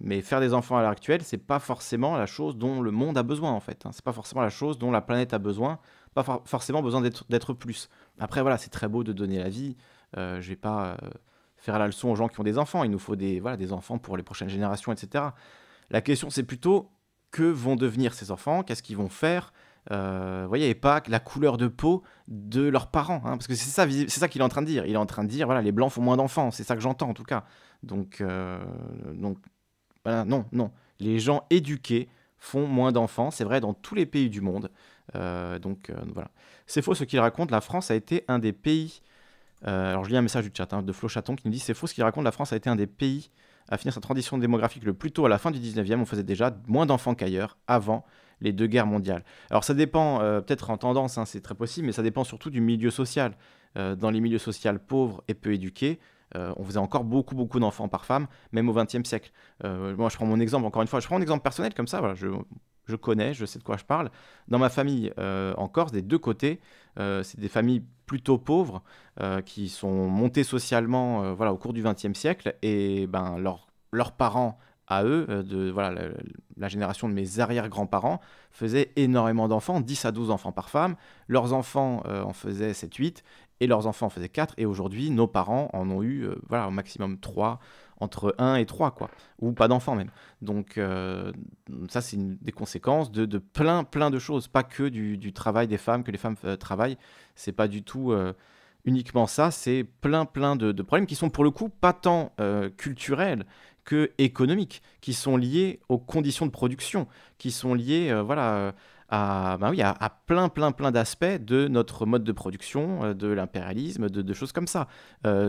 mais faire des enfants à l'heure actuelle, c'est pas forcément la chose dont le monde a besoin en fait. Hein. C'est pas forcément la chose dont la planète a besoin. Pas forcément besoin d'être plus. Après voilà, c'est très beau de donner la vie. Euh, je vais pas euh, faire la leçon aux gens qui ont des enfants. Il nous faut des voilà des enfants pour les prochaines générations, etc. La question c'est plutôt que vont devenir ces enfants, qu'est-ce qu'ils vont faire, euh, voyez, et pas la couleur de peau de leurs parents. Hein, parce que c'est ça, c'est ça qu'il est en train de dire. Il est en train de dire, voilà, les blancs font moins d'enfants. C'est ça que j'entends en tout cas. Donc, euh, donc, non, non. Les gens éduqués font moins d'enfants. C'est vrai dans tous les pays du monde. Euh, donc voilà. C'est faux ce qu'il raconte. La France a été un des pays. alors je lis un message du chat hein, de Flo Chaton qui nous dit c'est faux ce qu'il raconte. La France a été un des pays à finir sa transition démographique le plus tôt à la fin du 19e. On faisait déjà moins d'enfants qu'ailleurs avant les deux guerres mondiales. Alors ça dépend, euh, peut-être en tendance, hein, c'est très possible, mais ça dépend surtout du milieu social. Euh, dans les milieux sociaux pauvres et peu éduqués, euh, on faisait encore beaucoup, beaucoup d'enfants par femme, même au XXe siècle. moi, je prends mon exemple, encore une fois, je prends un exemple personnel comme ça, voilà, je, connais, je sais de quoi je parle. Dans ma famille en Corse, des deux côtés, c'est des familles plutôt pauvres qui sont montées socialement voilà, au cours du XXe siècle et ben, leurs parents à eux, euh, de, voilà, la, génération de mes arrière-grands-parents faisait énormément d'enfants, 10 à 12 enfants par femme, leurs enfants euh, en faisaient 7-8, et leurs enfants en faisaient 4, et aujourd'hui, nos parents en ont eu, euh, voilà, au maximum 3, entre 1 et 3, quoi, ou pas d'enfants même. Donc ça, c'est des conséquences de, plein, plein de choses, pas que du, travail des femmes, que les femmes travaillent, c'est pas du tout uniquement ça, c'est plein plein de, problèmes qui sont pour le coup pas tant culturels, économiques, qui sont liées aux conditions de production, qui sont liées euh, voilà, euh, à, bah oui, à, plein, plein, plein d'aspects de notre mode de production, euh, de l'impérialisme, de, choses comme ça.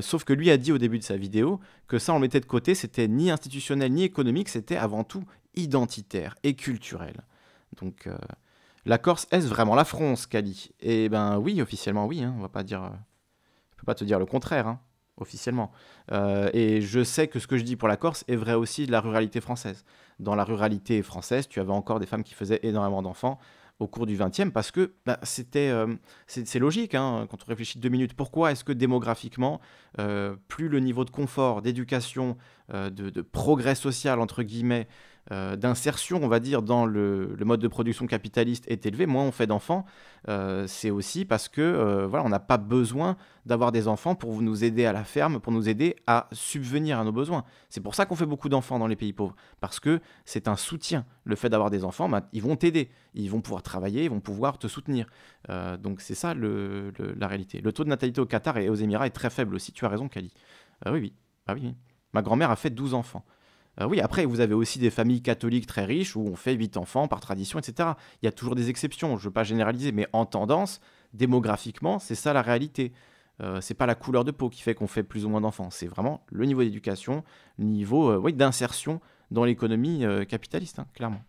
sauf que lui a dit au début de sa vidéo que ça, on mettait de côté, c'était ni institutionnel ni économique, c'était avant tout identitaire et culturel. Donc la Corse, est ce vraiment la France, Cali Et eh ben oui, officiellement oui, hein, on va pas dire... pas te dire le contraire. Hein officiellement. Euh, et je sais que ce que je dis pour la Corse est vrai aussi de la ruralité française. Dans la ruralité française, tu avais encore des femmes qui faisaient énormément d'enfants au cours du XXe parce que bah, c'était euh, c'est logique hein, quand on réfléchit deux minutes. Pourquoi est-ce que démographiquement, euh, plus le niveau de confort, d'éducation, de, de, progrès social entre guillemets euh, d'insertion, on va dire, dans le, mode de production capitaliste est élevé, moins on fait d'enfants, euh, c'est aussi parce que euh, voilà, on n'a pas besoin d'avoir des enfants pour nous aider à la ferme, pour nous aider à subvenir à nos besoins. C'est pour ça qu'on fait beaucoup d'enfants dans les pays pauvres, parce que c'est un soutien. Le fait d'avoir des enfants, ben, ils vont t'aider, ils vont pouvoir travailler, ils vont pouvoir te soutenir. donc c'est ça la réalité. Le taux de natalité au Qatar et aux Émirats est très faible aussi. Tu as raison, Kali. Ah oui, oui. Ma grand-mère a fait 12 enfants. Euh, oui, après, vous avez aussi des familles catholiques très riches où on fait 8 enfants par tradition, etc. Il y a toujours des exceptions, je ne veux pas généraliser, mais en tendance, démographiquement, c'est ça la réalité. Ce euh, c'est pas la couleur de peau qui fait qu'on fait plus ou moins d'enfants, c'est vraiment le niveau d'éducation, le niveau euh, d'insertion dans l'économie capitaliste, hein, clairement.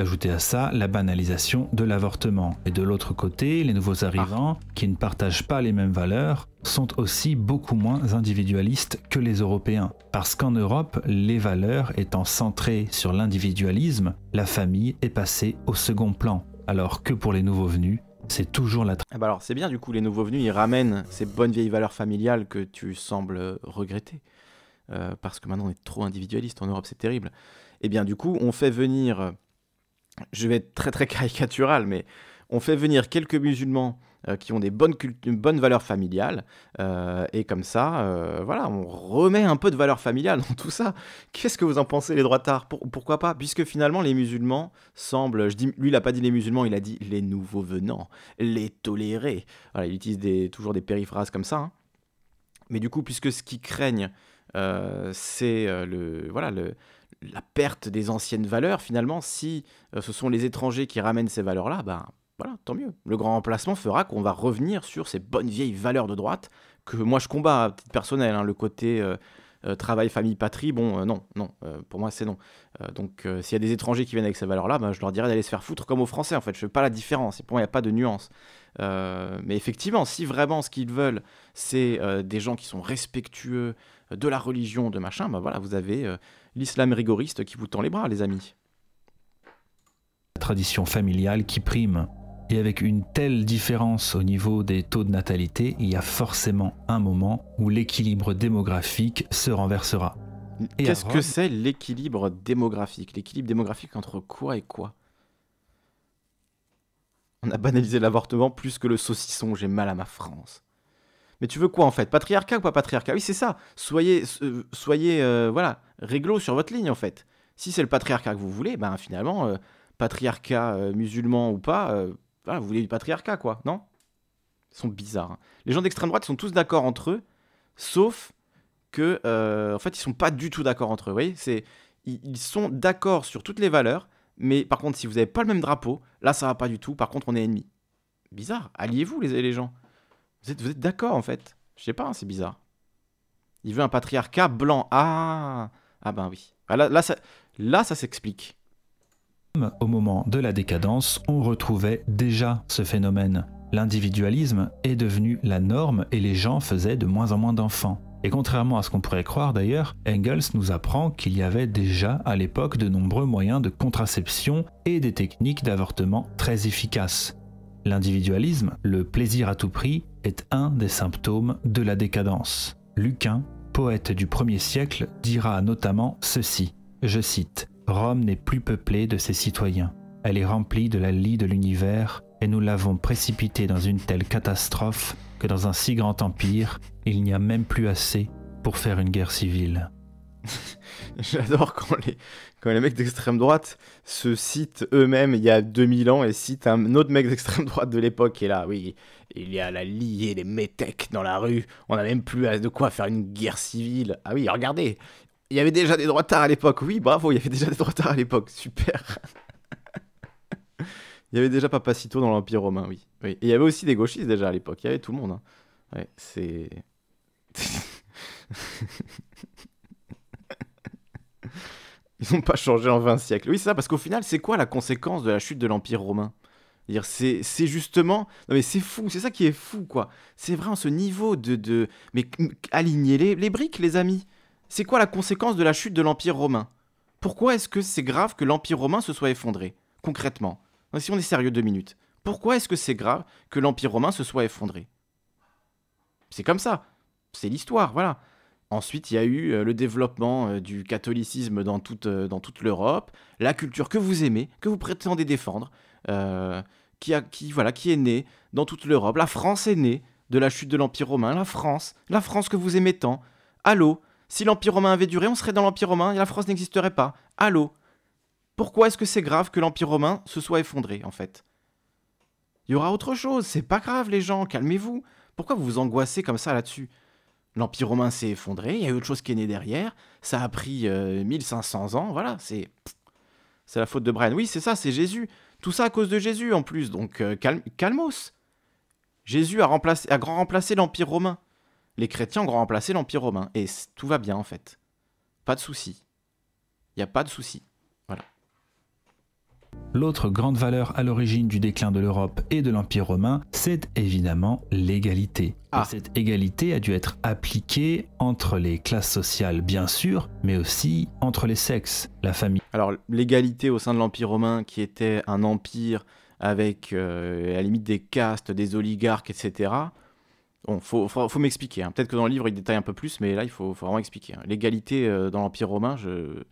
Ajouter à ça la banalisation de l'avortement. Et de l'autre côté, les nouveaux arrivants, ah. qui ne partagent pas les mêmes valeurs, sont aussi beaucoup moins individualistes que les Européens. Parce qu'en Europe, les valeurs étant centrées sur l'individualisme, la famille est passée au second plan. Alors que pour les nouveaux venus, c'est toujours la... Eh ben alors c'est bien du coup, les nouveaux venus, ils ramènent ces bonnes vieilles valeurs familiales que tu sembles regretter. Euh, parce que maintenant on est trop individualiste en Europe, c'est terrible. Et eh bien du coup, on fait venir je vais être très très (laughs) caricatural, mais on fait venir quelques musulmans euh, qui ont des bonnes, bonnes valeurs familiales, euh, et comme ça, euh, voilà, on remet un peu de valeur familiale dans tout ça. Qu'est-ce que vous en pensez, les tard Pour, Pourquoi pas Puisque finalement, les musulmans semblent, je dis, lui, il n'a pas dit les musulmans, il a dit les nouveaux venants, les tolérer. Voilà, il utilise toujours des périphrases comme ça. Hein. Mais du coup, puisque ce qu'ils craignent, c'est le, voilà, le, la perte des anciennes valeurs, finalement, si euh, ce sont les étrangers qui ramènent ces valeurs-là, ben voilà, tant mieux. Le grand remplacement fera qu'on va revenir sur ces bonnes vieilles valeurs de droite que moi je combats à titre personnel, hein, le côté euh, euh, travail, famille, patrie, bon, non, non, pour moi c'est non. donc s'il y a des étrangers qui viennent avec ces valeurs-là, ben, je leur dirais d'aller se faire foutre comme aux Français, en fait, je fais pas la différence, et pour moi il n'y a pas de nuance. mais effectivement, si vraiment ce qu'ils veulent, c'est des gens qui sont respectueux de la religion, de machin, ben, voilà, vous avez l'islam rigoriste qui vous tend les bras, les amis. La tradition familiale qui prime. Et avec une telle différence au niveau des taux de natalité, il y a forcément un moment où l'équilibre démographique se renversera. Qu'est-ce que c'est l'équilibre démographique L'équilibre démographique entre quoi et quoi On a banalisé l'avortement plus que le saucisson, j'ai mal à ma France. Mais tu veux quoi en fait Patriarcat ou pas patriarcat Oui, c'est ça. Soyez, euh, soyez, euh, voilà, réglo sur votre ligne en fait. Si c'est le patriarcat que vous voulez, ben finalement, euh, patriarcat euh, musulman ou pas, euh, vous voulez du patriarcat quoi, non Ils sont bizarres. Hein. Les gens d'extrême droite sont tous d'accord entre eux, sauf que, en fait, ils sont pas du tout d'accord entre eux. Vous voyez, c'est ils sont d'accord sur toutes les valeurs, mais par contre, si vous n'avez pas le même drapeau, là, ça va pas du tout. Par contre, on est ennemis. Bizarre. Alliez-vous, les, les gens. Vous êtes, vous êtes d'accord, en fait. Je sais pas, hein, c'est bizarre. Il veut un patriarcat blanc. Ah ah ben oui. Ah, là, là, ça, là, ça s'explique. Au moment de la décadence, on retrouvait déjà ce phénomène. L'individualisme est devenu la norme et les gens faisaient de moins en moins d'enfants. Et contrairement à ce qu'on pourrait croire d'ailleurs, Engels nous apprend qu'il y avait déjà à l'époque de nombreux moyens de contraception et des techniques d'avortement très efficaces. L'individualisme, le plaisir à tout prix, est un des symptômes de la décadence. Lucain poète du 1er siècle dira notamment ceci, je cite, Rome n'est plus peuplée de ses citoyens. Elle est remplie de la lie de l'univers et nous l'avons précipitée dans une telle catastrophe que dans un si grand empire, il n'y a même plus assez pour faire une guerre civile. (laughs) J'adore quand les, quand les mecs d'extrême droite se citent eux-mêmes il y a 2000 ans et citent un autre mec d'extrême droite de l'époque. est là, oui, il y a la liée, les métèques dans la rue. On n'a même plus de quoi faire une guerre civile. Ah oui, regardez, il y avait déjà des droitards à l'époque. Oui, bravo, il y avait déjà des droitards à l'époque. Super. (laughs) il y avait déjà Papacito dans l'Empire romain, oui. oui. il y avait aussi des gauchistes déjà à l'époque. Il y avait tout le monde. Hein. Ouais, c'est. (laughs) (laughs) Ils n'ont pas changé en 20 siècles. Oui, c'est ça, parce qu'au final, c'est quoi la conséquence de la chute de l'Empire romain c'est, justement. Non, mais c'est fou, c'est ça qui est fou, quoi. C'est vraiment ce niveau de. Mais aligner les, les briques, les amis. C'est quoi la conséquence de la chute de l'Empire romain Pourquoi est-ce que c'est grave que l'Empire romain se soit effondré Concrètement. Si on est sérieux deux minutes. Pourquoi est-ce que c'est grave que l'Empire romain se soit effondré C'est comme ça. C'est l'histoire, voilà. Ensuite, il y a eu euh, le développement euh, du catholicisme euh, dans toute, l'Europe, la culture que vous aimez, que vous prétendez défendre, qui, voilà, qui est née dans toute l'Europe. La France est née de la chute de l'Empire romain, la France, la France que vous aimez tant. Allô Si l'Empire romain avait duré, on serait dans l'Empire romain et la France n'existerait pas. Allô Pourquoi est-ce que c'est grave que l'Empire romain se soit effondré, en fait Il y aura autre chose, c'est pas grave les gens, calmez-vous. Pourquoi vous vous angoissez comme ça là-dessus l'Empire romain s'est effondré, il y a eu autre chose qui est née derrière, ça a pris 1500 euh, ans, voilà, c'est c'est la faute de Brian. Oui, c'est ça, c'est Jésus. Tout ça à cause de Jésus en plus, donc euh, calmos. Jésus a, remplacé, grand remplacé l'Empire romain. Les chrétiens ont grand remplacé l'Empire romain, et tout va bien en fait. Pas de soucis, Il n'y a pas de soucis. L'autre grande valeur à l'origine du déclin de l'Europe et de l'Empire romain, c'est évidemment l'égalité. Et ah. Cette égalité a dû être appliquée entre les classes sociales, bien sûr, mais aussi entre les sexes, la famille. Alors l'égalité au sein de l'Empire romain, qui était un empire avec euh, à la limite des castes, des oligarques, etc. Bon, faut, faut, m'expliquer. Hein. Peut-être que dans le livre, il détaille un peu plus, mais là, il faut, vraiment expliquer. Hein. L'égalité euh, dans l'Empire romain, je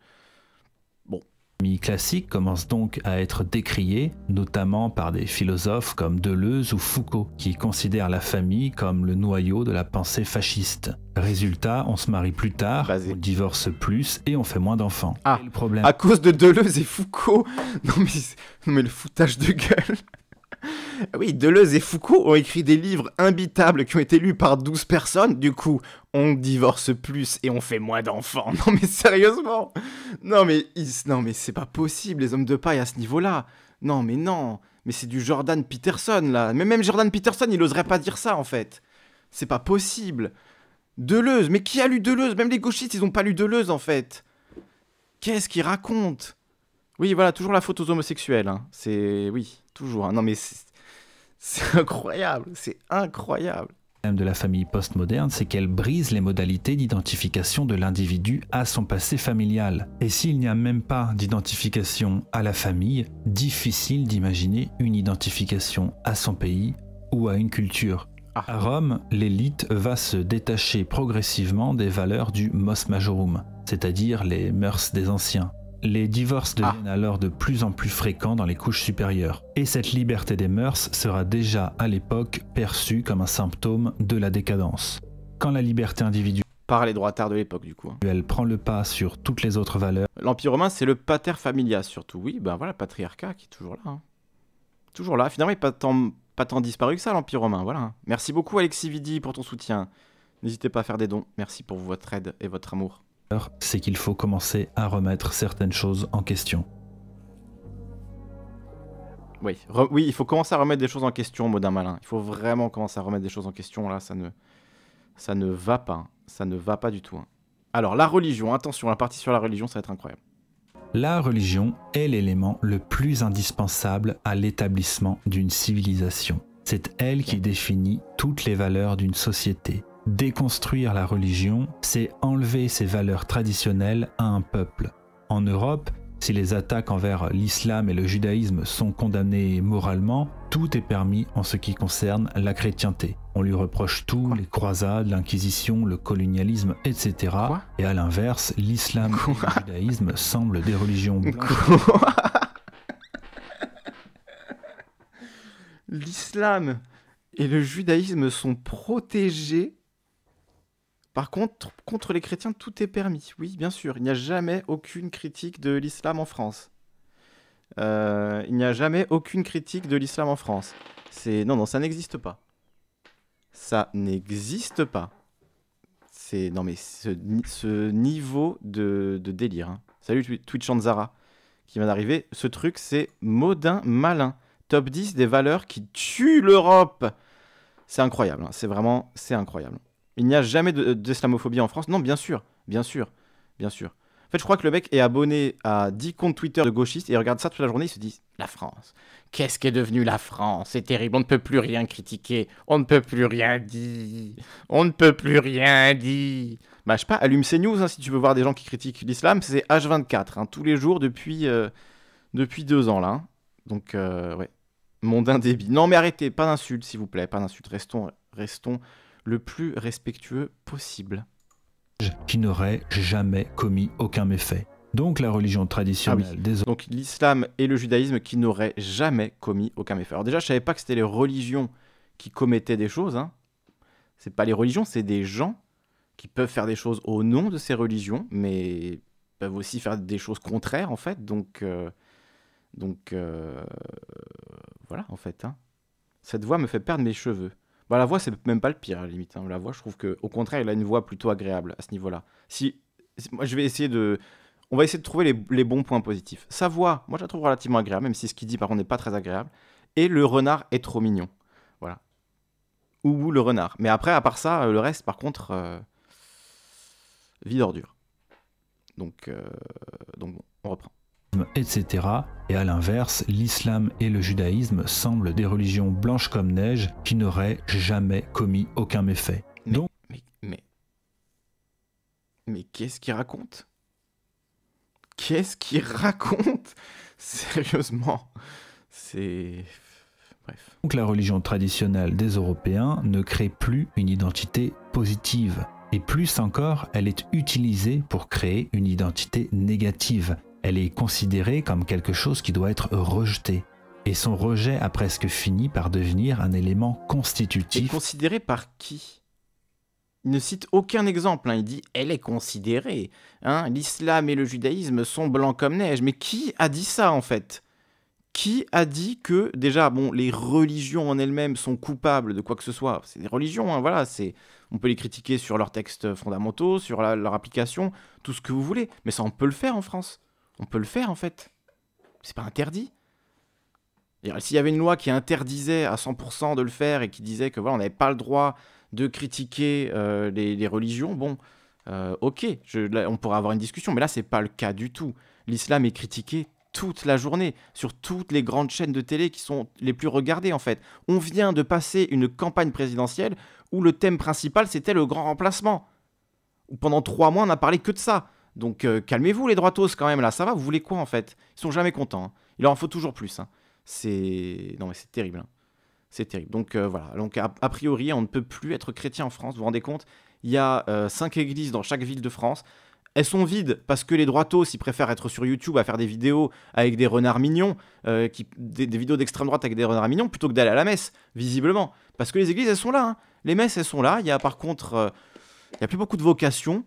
famille classique commence donc à être décriée, notamment par des philosophes comme Deleuze ou Foucault, qui considèrent la famille comme le noyau de la pensée fasciste. Résultat, on se marie plus tard, on divorce plus et on fait moins d'enfants. Ah, le problème. à cause de Deleuze et Foucault non mais le foutage de gueule ah oui, Deleuze et Foucault ont écrit des livres imbitables qui ont été lus par 12 personnes. Du coup, on divorce plus et on fait moins d'enfants. (laughs) Non mais sérieusement Non mais, non mais c'est pas possible, les hommes de paille à ce niveau-là. Non mais non Mais c'est du Jordan Peterson là. Mais même Jordan Peterson, il oserait pas dire ça en fait. C'est pas possible. Deleuze, mais qui a lu Deleuze Même les gauchistes, ils ont pas lu Deleuze en fait. Qu'est-ce qu'il raconte oui, voilà, toujours la faute aux homosexuels. Hein. C'est. Oui, toujours. Hein. Non, mais c'est incroyable. C'est incroyable de la famille postmoderne, c'est qu'elle brise les modalités d'identification de l'individu à son passé familial. Et s'il n'y a même pas d'identification à la famille, difficile d'imaginer une identification à son pays ou à une culture. Ah. À Rome, l'élite va se détacher progressivement des valeurs du mos majorum, c'est-à-dire les mœurs des anciens. Les divorces ah. deviennent alors de plus en plus fréquents dans les couches supérieures, et cette liberté des mœurs sera déjà à l'époque perçue comme un symptôme de la décadence. Quand la liberté individuelle par les droits tard de l'époque du coup. Hein. Elle prend le pas sur toutes les autres valeurs. L'Empire romain c'est le pater familias surtout, oui, ben voilà, patriarcat qui est toujours là. Hein. Toujours là, finalement il n'est pas tant, pas tant disparu que ça l'Empire romain, voilà. Hein. Merci beaucoup Alexis Vidi pour ton soutien. N'hésitez pas à faire des dons, merci pour votre aide et votre amour c'est qu'il faut commencer à remettre certaines choses en question. Oui, oui, il faut commencer à remettre des choses en question, Modin Malin. Il faut vraiment commencer à remettre des choses en question. Là, ça ne, ça ne va pas. Ça ne va pas du tout. Hein. Alors, la religion, attention, la partie sur la religion, ça va être incroyable. La religion est l'élément le plus indispensable à l'établissement d'une civilisation. C'est elle qui définit toutes les valeurs d'une société. Déconstruire la religion, c'est enlever ses valeurs traditionnelles à un peuple. En Europe, si les attaques envers l'islam et le judaïsme sont condamnées moralement, tout est permis en ce qui concerne la chrétienté. On lui reproche tout, les croisades, l'inquisition, le colonialisme, etc. et à l'inverse, l'islam et le judaïsme semblent des religions L'islam et le judaïsme sont protégés par contre, contre les chrétiens, tout est permis. Oui, bien sûr, il n'y a jamais aucune critique de l'islam en France. Euh, il n'y a jamais aucune critique de l'islam en France. C'est non, non, ça n'existe pas. Ça n'existe pas. C'est non, mais ce, niveau de, délire. Hein. Salut Twitch Anzara qui vient d'arriver. Ce truc, c'est Modin Malin. Top 10 des valeurs qui tuent l'Europe. C'est incroyable. Hein. C'est vraiment, c'est incroyable. Il n'y a jamais d'islamophobie en France. Non, bien sûr, bien sûr, bien sûr. En fait, je crois que le mec est abonné à 10 comptes Twitter de gauchistes et regarde ça toute la journée. Il se dit La France, qu'est-ce qu'est devenue la France C'est terrible, on ne peut plus rien critiquer, on ne peut plus rien dire, on ne peut plus rien dire. Bah, je sais pas, allume ces news hein, si tu veux voir des gens qui critiquent l'islam, c'est H24, hein, tous les jours depuis, euh, depuis deux ans là. Hein. Donc, euh, ouais, mondain débit. Non, mais arrêtez, pas d'insultes s'il vous plaît, pas d'insultes, restons, restons le plus respectueux possible. Qui n'aurait jamais commis aucun méfait. Donc la religion traditionnelle ah Donc l'islam et le judaïsme qui n'auraient jamais commis aucun méfait. Alors déjà, je savais pas que c'était les religions qui commettaient des choses. Hein. C'est pas les religions, c'est des gens qui peuvent faire des choses au nom de ces religions, mais peuvent aussi faire des choses contraires en fait. Donc, euh, donc euh, voilà en fait. Hein. Cette voix me fait perdre mes cheveux. Bah, la voix, c'est même pas le pire, à la limite. Hein. La voix, je trouve qu'au au contraire, il a une voix plutôt agréable à ce niveau-là. Si, moi, je vais essayer de. On va essayer de trouver les, bons points positifs. Sa voix, moi, je la trouve relativement agréable, même si ce qu'il dit, par contre, n'est pas très agréable. Et le renard est trop mignon. Voilà. Ou le renard. Mais après, à part ça, euh, le reste, par contre, euh, vie d'ordure. Donc, euh, donc on reprend etc. Et à l'inverse, l'islam et le judaïsme semblent des religions blanches comme neige qui n'auraient jamais commis aucun méfait. Mais, mais, mais, qu'est-ce qu'il raconte Qu'est-ce qu'il raconte Sérieusement, c'est. Bref. Donc la religion traditionnelle des Européens ne crée plus une identité positive. Et plus encore, elle est utilisée pour créer une identité négative, elle est considérée comme quelque chose qui doit être rejeté. Et son rejet a presque fini par devenir un élément constitutif. Et considéré par qui il ne cite aucun exemple. Hein. Il dit elle est considérée. Hein. L'islam et le judaïsme sont blancs comme neige. Mais qui a dit ça en fait Qui a dit que déjà bon les religions en elles-mêmes sont coupables de quoi que ce soit C'est des religions. Hein, voilà. C'est on peut les critiquer sur leurs textes fondamentaux, sur leur application, tout ce que vous voulez. Mais ça on peut le faire en France. On peut le faire en fait. C'est pas interdit. Euh, s'il y avait une loi qui interdisait à 100% de le faire et qui disait que voilà, on n'avait pas le droit de critiquer euh, les, religions, bon, euh, ok, on pourrait avoir une discussion, mais là, c'est pas le cas du tout. L'islam est critiqué toute la journée sur toutes les grandes chaînes de télé qui sont les plus regardées en fait. On vient de passer une campagne présidentielle où le thème principal c'était le grand remplacement. Pendant trois mois, on n'a parlé que de ça. Donc euh, calmez-vous les droitos quand même là, ça va, vous voulez quoi en fait Ils sont jamais contents. Hein. Il leur en faut toujours plus. Hein. C'est non mais c'est terrible. Hein. C'est terrible. Donc euh, voilà. Donc a, priori, on ne peut plus être chrétien en France. Vous vous rendez compte Il y a euh, cinq églises dans chaque ville de France. Elles sont vides parce que les droitos, ils préfèrent être sur YouTube à faire des vidéos avec des renards mignons, qui, des, vidéos d'extrême droite avec des renards mignons, plutôt que d'aller à la messe, visiblement. Parce que les églises, elles sont là. Les messes, elles sont là. Il y a par contre, il n'y a plus beaucoup de vocations.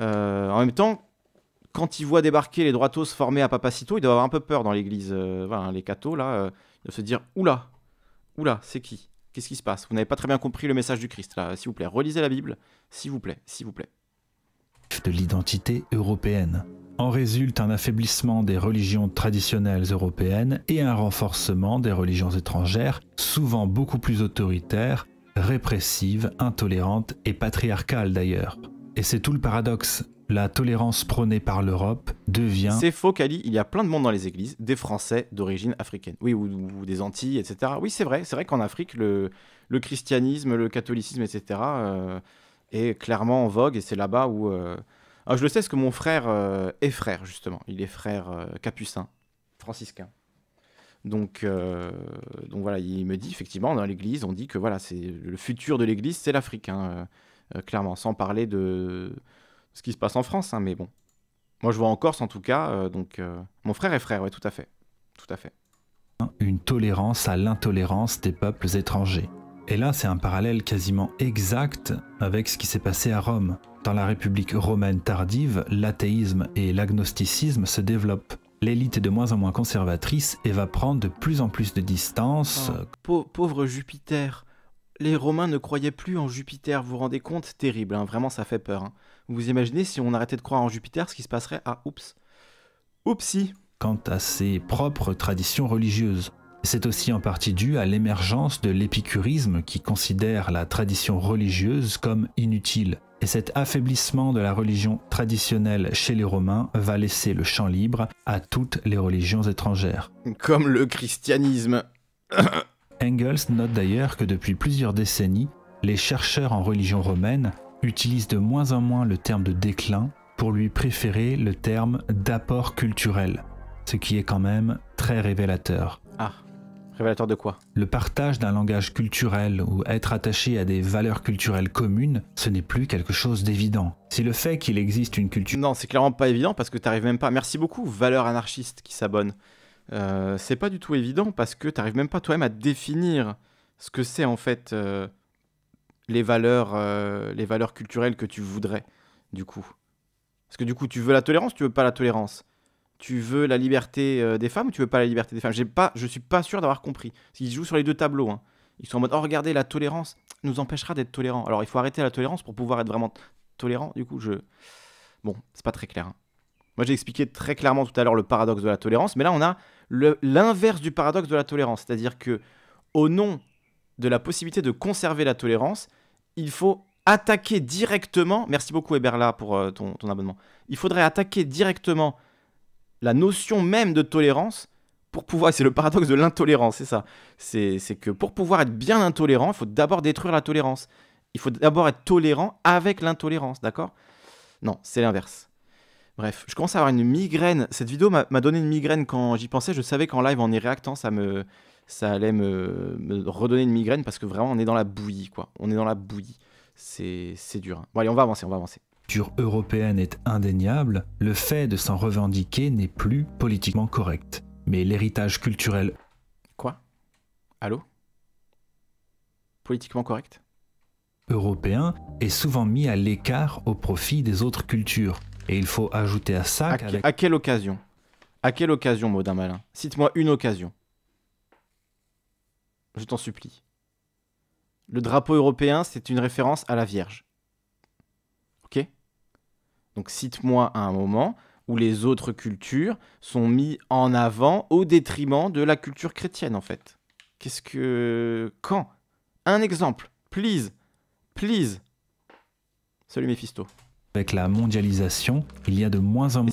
Euh, en même temps, quand il voit débarquer les droitos formés à Papacito, il doit avoir un peu peur dans l'église. Euh, les cathos, là, ils euh, doivent se dire Oula, oula, c'est qui Qu'est-ce qui se passe Vous n'avez pas très bien compris le message du Christ, là. S'il vous plaît, relisez la Bible. S'il vous plaît, s'il vous plaît. De l'identité européenne. En résulte un affaiblissement des religions traditionnelles européennes et un renforcement des religions étrangères, souvent beaucoup plus autoritaires, répressives, intolérantes et patriarcales d'ailleurs. Et c'est tout le paradoxe. La tolérance prônée par l'Europe devient. C'est faux, Kali. Il y a plein de monde dans les églises, des Français d'origine africaine. Oui, ou, des Antilles, etc. Oui, c'est vrai. C'est vrai qu'en Afrique, le, le, christianisme, le catholicisme, etc. Euh, est clairement en vogue et c'est là-bas où. Euh, ah, je le sais, parce que mon frère euh, est frère, justement. Il est frère capucin, franciscain. Donc, donc voilà, il me dit effectivement dans l'Église, on dit que voilà, c'est le futur de l'Église, c'est l'Afrique. Hein. Euh, clairement, sans parler de ce qui se passe en France, hein, mais bon. Moi, je vois en Corse, en tout cas, euh, donc euh, mon frère est frère, oui, tout à fait, tout à fait. Une tolérance à l'intolérance des peuples étrangers. Et là, c'est un parallèle quasiment exact avec ce qui s'est passé à Rome. Dans la République romaine tardive, l'athéisme et l'agnosticisme se développent. L'élite est de moins en moins conservatrice et va prendre de plus en plus de distance. pauvre Jupiter, les Romains ne croyaient plus en Jupiter, vous vous rendez compte Terrible, hein, vraiment ça fait peur. Hein. Vous imaginez si on arrêtait de croire en Jupiter, ce qui se passerait à oups. Oupsie Quant à ses propres traditions religieuses. C'est aussi en partie dû à l'émergence de l'épicurisme qui considère la tradition religieuse comme inutile. Et cet affaiblissement de la religion traditionnelle chez les Romains va laisser le champ libre à toutes les religions étrangères. Comme le christianisme. (coughs) Engels note d'ailleurs que depuis plusieurs décennies, les chercheurs en religion romaine utilisent de moins en moins le terme de déclin pour lui préférer le terme d'apport culturel, ce qui est quand même très révélateur. Ah, révélateur de quoi Le partage d'un langage culturel ou être attaché à des valeurs culturelles communes, ce n'est plus quelque chose d'évident. C'est le fait qu'il existe une culture... Non, c'est clairement pas évident parce que t'arrives même pas... Merci beaucoup, valeurs anarchistes qui s'abonnent. Euh, c'est pas du tout évident parce que tu même pas toi-même à définir ce que c'est en fait euh, les, valeurs, euh, les valeurs culturelles que tu voudrais, du coup. Parce que du coup, tu veux la tolérance, tu veux pas la tolérance tu veux la liberté des femmes ou tu veux pas la liberté des femmes J'ai pas, Je suis pas sûr d'avoir compris. Parce qu'ils jouent sur les deux tableaux. Hein. Ils sont en mode, oh regardez, la tolérance nous empêchera d'être tolérants. Alors il faut arrêter la tolérance pour pouvoir être vraiment tolérant. Du coup, je... Bon, c'est pas très clair. Hein. Moi, j'ai expliqué très clairement tout à l'heure le paradoxe de la tolérance, mais là, on a l'inverse du paradoxe de la tolérance, c'est-à-dire que au nom de la possibilité de conserver la tolérance, il faut attaquer directement. Merci beaucoup Eberla pour euh, ton, ton, abonnement. Il faudrait attaquer directement la notion même de tolérance pour pouvoir. C'est le paradoxe de l'intolérance, c'est ça. C'est que pour pouvoir être bien intolérant, il faut d'abord détruire la tolérance. Il faut d'abord être tolérant avec l'intolérance, d'accord Non, c'est l'inverse. Bref, je commence à avoir une migraine. Cette vidéo m'a donné une migraine quand j'y pensais. Je savais qu'en live, en y réactant, ça, me, ça allait me, redonner une migraine parce que vraiment, on est dans la bouillie, quoi. On est dans la bouillie. C'est dur. Hein. Bon, allez, on va avancer, on va avancer. Culture européenne est indéniable, le fait de s'en revendiquer n'est plus politiquement correct. Mais l'héritage culturel. Quoi Allô Politiquement correct Européen est souvent mis à l'écart au profit des autres cultures, et il faut ajouter à ça. À, quelle occasion À quelle occasion, Maudin Malin Cite-moi une occasion. Je t'en supplie. Le drapeau européen, c'est une référence à la Vierge. Ok Donc cite-moi un moment où les autres cultures sont mises en avant au détriment de la culture chrétienne, en fait. Qu'est-ce que. Quand Un exemple, please Please Salut Mephisto. Avec la mondialisation, il y a de moins en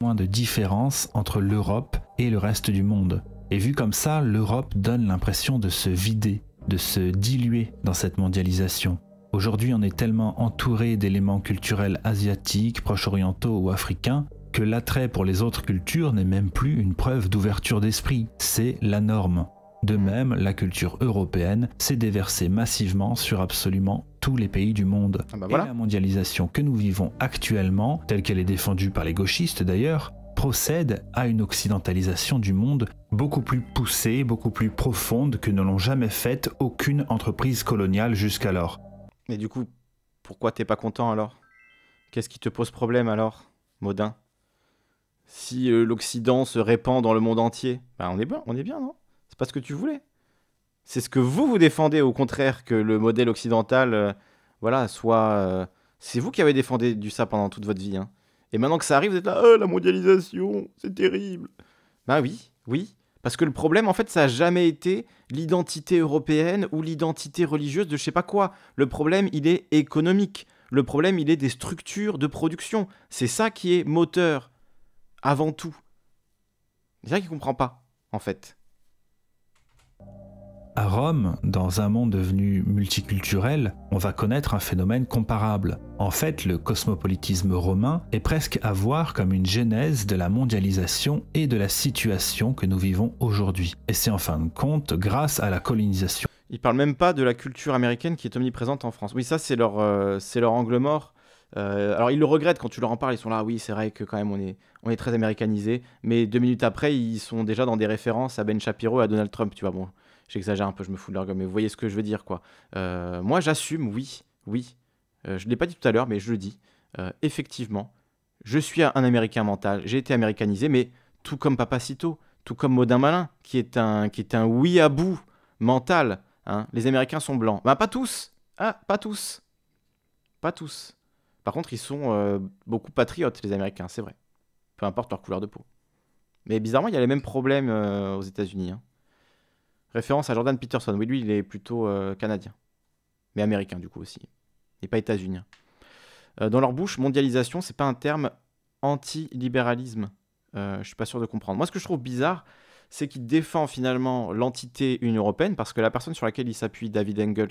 moins de différences entre l'Europe et le reste du monde. Et vu comme ça, l'Europe donne l'impression de se vider, de se diluer dans cette mondialisation. Aujourd'hui, on est tellement entouré d'éléments culturels asiatiques, proche-orientaux ou africains que l'attrait pour les autres cultures n'est même plus une preuve d'ouverture d'esprit, c'est la norme. De même, la culture européenne s'est déversée massivement sur absolument tous les pays du monde. Ah bah Et la mondialisation que nous vivons actuellement, telle qu'elle est défendue par les gauchistes d'ailleurs, procède à une occidentalisation du monde beaucoup plus poussée, beaucoup plus profonde que ne l'ont jamais faite aucune entreprise coloniale jusqu'alors. Mais du coup, pourquoi t'es pas content alors Qu'est-ce qui te pose problème alors, Modin Si euh, l'Occident se répand dans le monde entier, bah on est bien, on est bien, non C'est pas ce que tu voulais c'est ce que vous vous défendez au contraire que le modèle occidental euh, voilà soit euh, c'est vous qui avez défendu du ça pendant toute votre vie hein. et maintenant que ça arrive vous êtes là oh, la mondialisation c'est terrible bah oui oui parce que le problème en fait ça n'a jamais été l'identité européenne ou l'identité religieuse de je sais pas quoi le problème il est économique le problème il est des structures de production c'est ça qui est moteur avant tout c'est ça qui comprend pas en fait à Rome, dans un monde devenu multiculturel, on va connaître un phénomène comparable. En fait, le cosmopolitisme romain est presque à voir comme une genèse de la mondialisation et de la situation que nous vivons aujourd'hui. Et c'est en fin de compte grâce à la colonisation. Ils parlent même pas de la culture américaine qui est omniprésente en France. Oui, ça c'est leur, euh, leur angle mort. Euh, alors ils le regrettent quand tu leur en parles, ils sont là, oui c'est vrai que quand même on est, on est très américanisé, mais deux minutes après ils sont déjà dans des références à Ben Shapiro et à Donald Trump, tu vois. Bon, J'exagère un peu, je me fous de leur mais vous voyez ce que je veux dire, quoi. Euh, moi, j'assume, oui, oui. Euh, je ne l'ai pas dit tout à l'heure, mais je le dis. Euh, effectivement, je suis un Américain mental, j'ai été américanisé, mais tout comme Papacito, tout comme Modin Malin, qui est un, qui est un oui à bout mental. Hein. Les Américains sont blancs. ben pas tous ah, pas tous Pas tous. Par contre, ils sont beaucoup patriotes, les Américains, c'est vrai. Peu importe leur couleur de peau. Mais bizarrement, il y a les mêmes problèmes aux États-Unis. Hein. Référence à Jordan Peterson. Oui, lui, il est plutôt euh, canadien. Mais américain, du coup, aussi. Et pas états-unien. Euh, dans leur bouche, mondialisation, c'est pas un terme anti-libéralisme. Euh, je suis pas sûr de comprendre. Moi, ce que je trouve bizarre, c'est qu'il défend finalement l'entité Union européenne, parce que la personne sur laquelle il s'appuie, David Engels,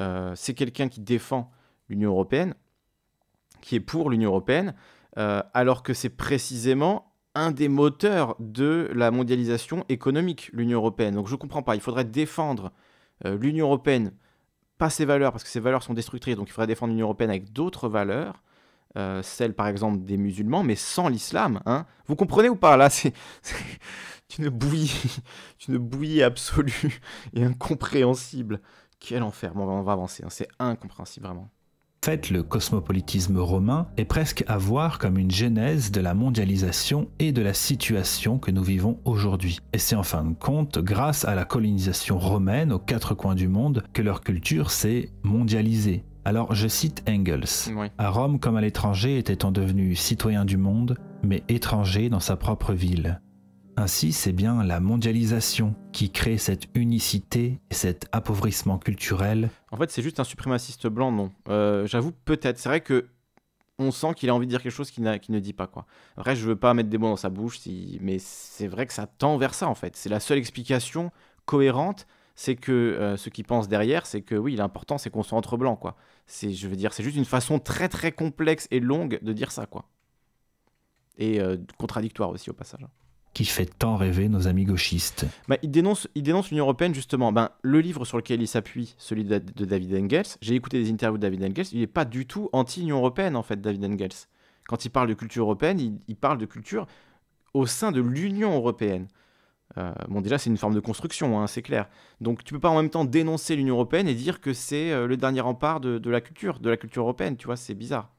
euh, c'est quelqu'un qui défend l'Union européenne, qui est pour l'Union européenne, alors que c'est précisément un des moteurs de la mondialisation économique, l'Union européenne. Donc je ne comprends pas. Il faudrait défendre euh, l'Union européenne, pas ses valeurs, parce que ses valeurs sont destructrices, donc il faudrait défendre l'Union européenne avec d'autres valeurs. Euh, celles par exemple des musulmans, mais sans l'islam. Hein. Vous comprenez ou pas Là, c'est une bouillie, une (laughs) bouillie absolue et incompréhensible. Quel enfer. Bon, on va avancer. Hein. C'est incompréhensible, vraiment fait, le cosmopolitisme romain est presque à voir comme une genèse de la mondialisation et de la situation que nous vivons aujourd'hui. Et c'est en fin de compte, grâce à la colonisation romaine aux quatre coins du monde, que leur culture s'est mondialisée. Alors je cite Engels. À Rome comme à l'étranger était-on devenu citoyen du monde, mais étranger dans sa propre ville. Ainsi, c'est bien la mondialisation qui crée cette unicité et cet appauvrissement culturel. En fait, c'est juste un suprémaciste blanc, non. Euh, j'avoue, peut-être. C'est vrai que on sent qu'il a envie de dire quelque chose qu'il ne dit pas. quoi. vrai, je veux pas mettre des mots dans sa bouche, si... mais c'est vrai que ça tend vers ça, en fait. C'est la seule explication cohérente c'est que euh, ce qu'il pense derrière, c'est que oui, l'important, c'est qu'on soit entre blancs, quoi. C'est, je veux dire, c'est juste une façon très très complexe et longue de dire ça, quoi. Et euh, contradictoire aussi au passage qui fait tant rêver nos amis gauchistes. Bah, il dénonce l'Union européenne justement. Ben, le livre sur lequel il s'appuie, celui de, David Engels, j'ai écouté des interviews de David Engels, il n'est pas du tout anti-Union européenne en fait, David Engels. Quand il parle de culture européenne, il, parle de culture au sein de l'Union européenne. Euh, bon, déjà, c'est une forme de construction, hein, c'est clair. Donc, tu peux pas en même temps dénoncer l'Union européenne et dire que c'est euh, le dernier rempart de, la culture, de la culture européenne, tu vois, c'est bizarre.